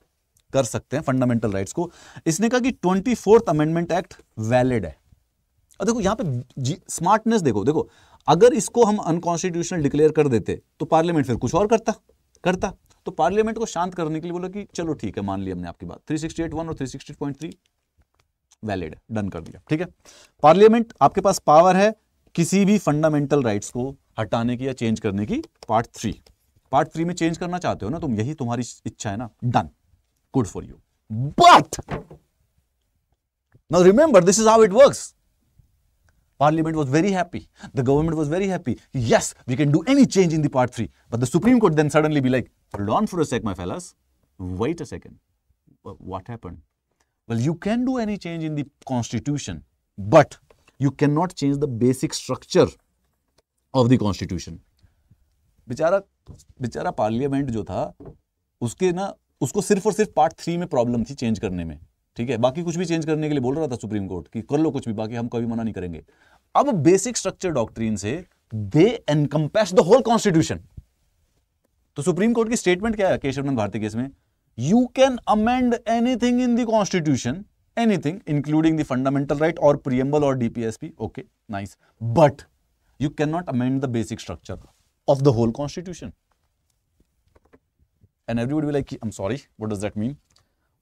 कर सकते हैं फंडामेंटल राइट्स को इसने कहा कि twenty fourth amendment act valid है और देखो यहां पे स्मार्टनेस देखो देखो अगर इसको हम अनकॉन्स्टिट्यूशनल डिक्लेयर कर देते तो पार्लियामेंट फिर कुछ और करता करता तो पार्लियामेंट को शांत करने के लिए बोला कि चलो ठीक है मान लिया हमने आपकी बात थ्री और थ्री वैलिड है डन कर दिया ठीक है पार्लियामेंट आपके पास पावर है किसी भी फंडामेंटल राइट्स को हटाने की या चेंज करने की पार्ट थ्री पार्ट थ्री में चेंज करना चाहते हो ना तुम यही तुम्हारी इच्छा है ना done good for you but now remember this is how it works parliament was very happy the government was very happy yes we can do any change in the three but the supreme court then suddenly be like lawn for a my fellas wait a second what happen well you can do any change in दूशन but you can not change the basic structure of the constitution बेचारा बेचारा parliament जो था उसके ना उसको सिर्फ और सिर्फ पार्ट थ्री में प्रॉब्लम थी चेंज करने में ठीक है बाकी कुछ भी चेंज करने के लिए बोल रहा था सुप्रीम कोर्ट कि कर लो कुछ भी बाकी हम कभी मना नहीं करेंगे अब बेसिक स्ट्रक्चर डॉक्ट्रीन से they encompass the whole constitution तो सुप्रीम कोर्ट की स्टेटमेंट क्या है केशवनंद भारती केस में you can amend anything in the constitution anything including the fundamental right और प्रियम्बल और DPSP okay nice but you can not amend the basic structure of the whole constitution and everybody like I am sorry what does that mean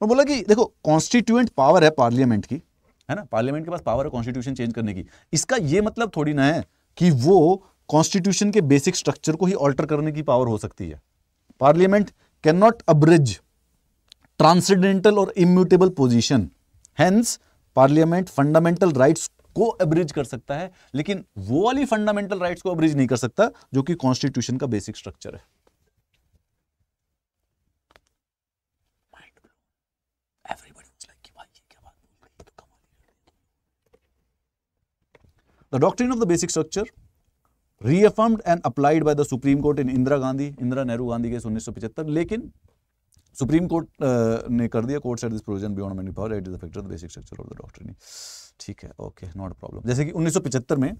और बोला कि देखो constituent power है parliament की है ना पार्लियामेंट के पास पावर है कॉन्स्टिट्यूशन चेंज करने की इसका ये मतलब थोड़ी ना है कि वो कॉन्स्टिट्यूशन के बेसिक स्ट्रक्चर को ही ऑल्टर करने की पावर हो सकती है parliament can not abridge transcendental और immutable position hence parliament fundamental rights को अब्रिज कर सकता है लेकिन वो वाली फंडामेंटल राइट्स को अब्रिज नहीं कर सकता जो कि कॉन्स्टिट्यूशन का बेसिक स्ट्रक्चर है The doctrine of the basic structure reaffirmed and applied by the Supreme Court in Indira Gandhi, Indira Nehru Gandhi case 1975 lekin supreme court uh, ne kar diya court said this provision beyond many power it is it factor of the basic structure of the doctrine ठीक है okay not problem जैसे कि 1975 में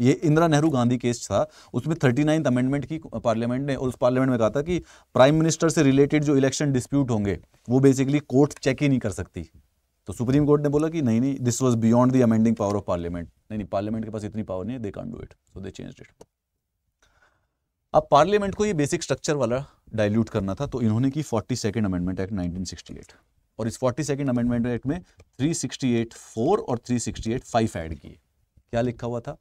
ये Indira Nehru Gandhi case था उसमें thirty ninth amendment की parliament ने उस पार्लियामेंट में कहा था कि प्राइम मिनिस्टर से रिलेटेड जो इलेक्शन डिस्प्यूट होंगे वो बेसिकली कोर्ट चेक ही नहीं कर सकती तो सुप्रीम कोर्ट ने बोला कि नहीं नहीं this was beyond the amending power of parliament नहीं नहीं पार्लियामेंट के पास इतनी पावर नहीं है they can't do it so they change it अब पार्लियामेंट को ये बेसिक स्ट्रक्चर वाला डायल्यूट करना था तो इन्होंने की forty second amendment act nineteen और इस फोर्टी सेकेंड अमेंडमेंट एक्ट में थ्री सिक्सटी एट फोर और three sixty eight five add किए क्या लिखा हुआ था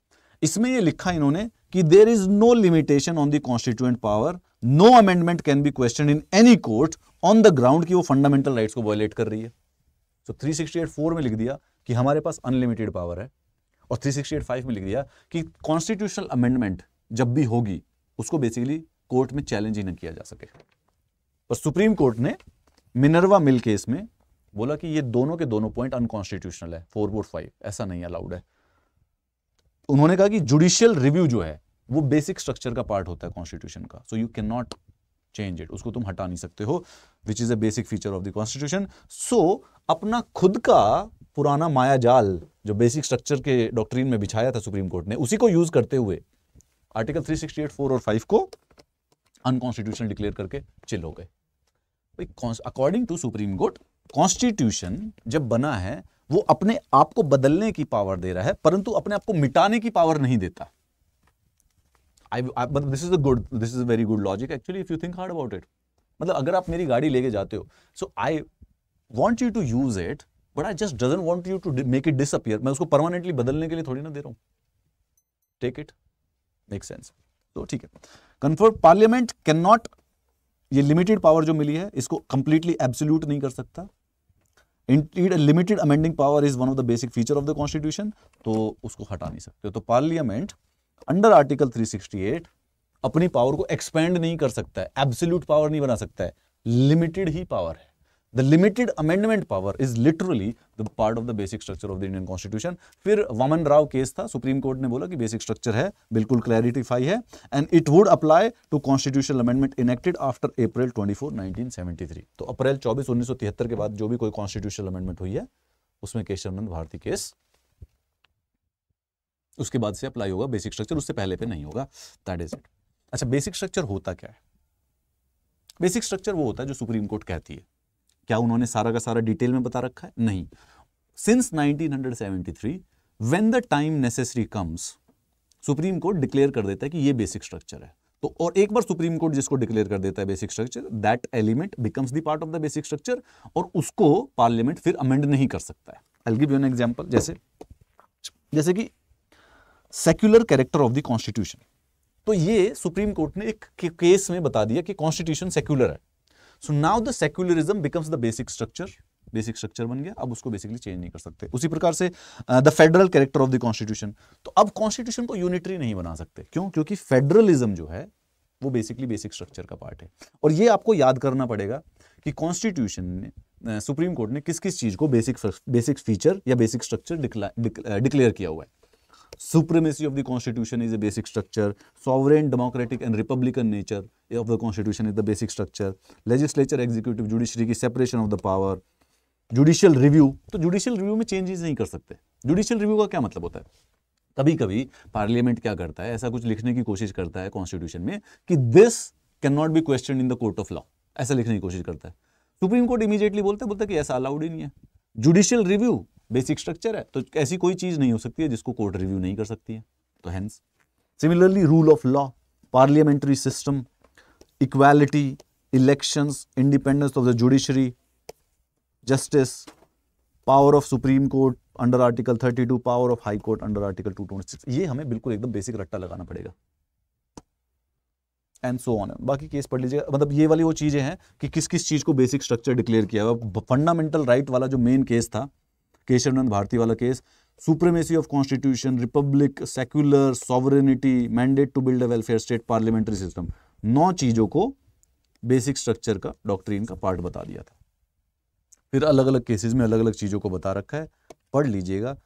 इसमें ये लिखा इन्होंने कि there is no limitation on the constituent power no amendment can be question in any court on the ground की वो फंडामेंटल राइट्स को वायलेट कर रही है तो थ्री सिक्सटी एट फोर में लिख दिया कि हमारे पास अनलिमिटेड पावर है और थ्री सिक्सटी एट फाइव में लिख दिया कि कॉन्स्टिट्यूशनल अमेंडमेंट जब भी होगी उसको बेसिकली कोर्ट में चैलेंज ही ना किया जा सके और सुप्रीम कोर्ट ने मिनरवा मिल केस में बोला कि ये दोनों के दोनों पॉइंट अनकॉन्स्टिट्यूशनल है फोर फोर फाइव ऐसा नहीं अलाउड है उन्होंने कहा कि जुडिशियल रिव्यू जो है वो बेसिक स्ट्रक्चर का पार्ट होता है कॉन्स्टिट्यूशन का so you can not change it उसको तुम हटा नहीं सकते हो which is a basic feature of the constitution so अपना खुद का पुराना माया जाल जो बेसिक स्ट्रक्चर के डॉक्ट्रीन में बिछाया था सुप्रीम कोर्ट ने उसी को यूज़ करते हुए आर्टिकल 368 4 और 5 को अनकॉन्स्टिट्यूशनल डिक्लेयर करके चिल हो गए according to supreme court constitution जब बना है वो अपने आप को बदलने की पावर दे रहा है परंतु अपने आप को मिटाने की पावर नहीं देता आई मतलब this is a good this is a very good logic actually if you think hard about it मतलब अगर आप मेरी गाड़ी लेके जाते हो so I want you to use it but I just doesn't want you to make it disappear मैं उसको परमानेंटली बदलने के लिए थोड़ी ना दे रहा हूँ टेक इट मेक सेंस तो ठीक है कन्फर्म पार्लियामेंट कैन नॉट ये लिमिटेड पावर जो मिली है इसको कंप्लीटली एब्सोल्यूट नहीं कर सकता indeed limited amending power is one of the basic feature of the constitution तो उसको हटा नहीं सकते तो पार्लियामेंट अंडर आर्टिकल 368 अपनी पावर को एक्सपेंड नहीं कर सकता है एब्सोल्यूट पावर नहीं बना सकता है लिमिटेड ही पावर है the limited amendment power is literally the part of the basic structure of the Indian constitution फिर वामन राव केस था सुप्रीम कोर्ट ने बोला कि बेसिक स्ट्रक्चर है बिल्कुल क्लैरिटीफाई है and it would apply to constitution amendment enacted after April 24 1973 तो अप्रैल 24 1973 के बाद जो भी कोई कॉन्स्टिट्यूशन अमेंडमेंट हुई है उसमें केशवानंद भारती केस उसके बाद से अप्लाई होगा बेसिक स्ट्रक्चर उससे पहले पे नहीं होगा दैट इज इट अच्छा बेसिक स्ट्रक्चर होता क्या है बेसिक स्ट्रक्चर वो होता है जो सुप्रीम कोर्ट कहती है क्या उन्होंने सारा का सारा डिटेल में बता रखा है नहीं since 1973 when the time necessary comes supreme court declare कर देता है कि ये बेसिक स्ट्रक्चर है तो और एक बार सुप्रीम कोर्ट जिसको डिक्लेयर कर देता है basic structure that element becomes the part of the basic structure और उसको पार्लियामेंट फिर अमेंड नहीं कर सकता है I give you an example जैसे जैसे कि secular character of the constitution तो ये सुप्रीम कोर्ट ने एक के, केस में बता दिया कि कॉन्स्टिट्यूशन सेक्युलर है so now the secularism becomes the basic structure basic structure बन गया अब उसको बेसिकली चेंज नहीं कर सकते उसी प्रकार से the federal character of the constitution तो अब कॉन्स्टिट्यूशन को यूनिटरी नहीं बना सकते क्यों क्योंकि फेडरलिज्म जो है वो बेसिकली बेसिक स्ट्रक्चर का पार्ट है और ये आपको याद करना पड़ेगा कि कॉन्स्टिट्यूशन ने uh, सुप्रीम कोर्ट ने किस किस चीज़ को बेसिक बेसिक फीचर या बेसिक स्ट्रक्चर डिक्लेयर किया हुआ है supremacy of the constitution is a basic structure sovereign democratic and republican nature of the constitution is the basic structure legislature executive judiciary की separation of the power judicial review तो judicial review में changes नहीं कर सकते judicial review का क्या मतलब होता है कभी कभी पार्लियामेंट क्या करता है ऐसा कुछ लिखने की कोशिश करता है कॉन्स्टिट्यूशन में कि this can not be question in the court of law ऐसा लिखने की कोशिश करता है सुप्रीम कोर्ट इमीडिएटली बोलते बोलते कि ऐसा अलाउड ही नहीं है जुडिशियल रिव्यू बेसिक स्ट्रक्चर है तो ऐसी कोई चीज़ नहीं हो सकती है जिसको कोर्ट रिव्यू नहीं कर सकती है तो hence similarly rule of law parliamentary system equality elections, independence of the judiciary, justice, power of Supreme Court under Article 32, power of High Court under Article 226. ये हमें बिल्कुल एकदम बेसिक रट्टा लगाना पड़ेगा एंड सो ऑन बाकी केस पढ़ लीजिएगा मतलब ये वाली वो चीज़ें हैं कि किस किस चीज़ को बेसिक स्ट्रक्चर डिक्लेयर किया हुआ फंडामेंटल राइट वाला जो मेन केस था केशवनंद भारती वाला case supremacy of constitution republic secular sovereignty mandate to build a welfare state parliamentary system नौ चीजों को बेसिक स्ट्रक्चर का डॉक्ट्रीन का पार्ट बता दिया था फिर अलग अलग केसेस में अलग अलग चीज़ों को बता रखा है पढ़ लीजिएगा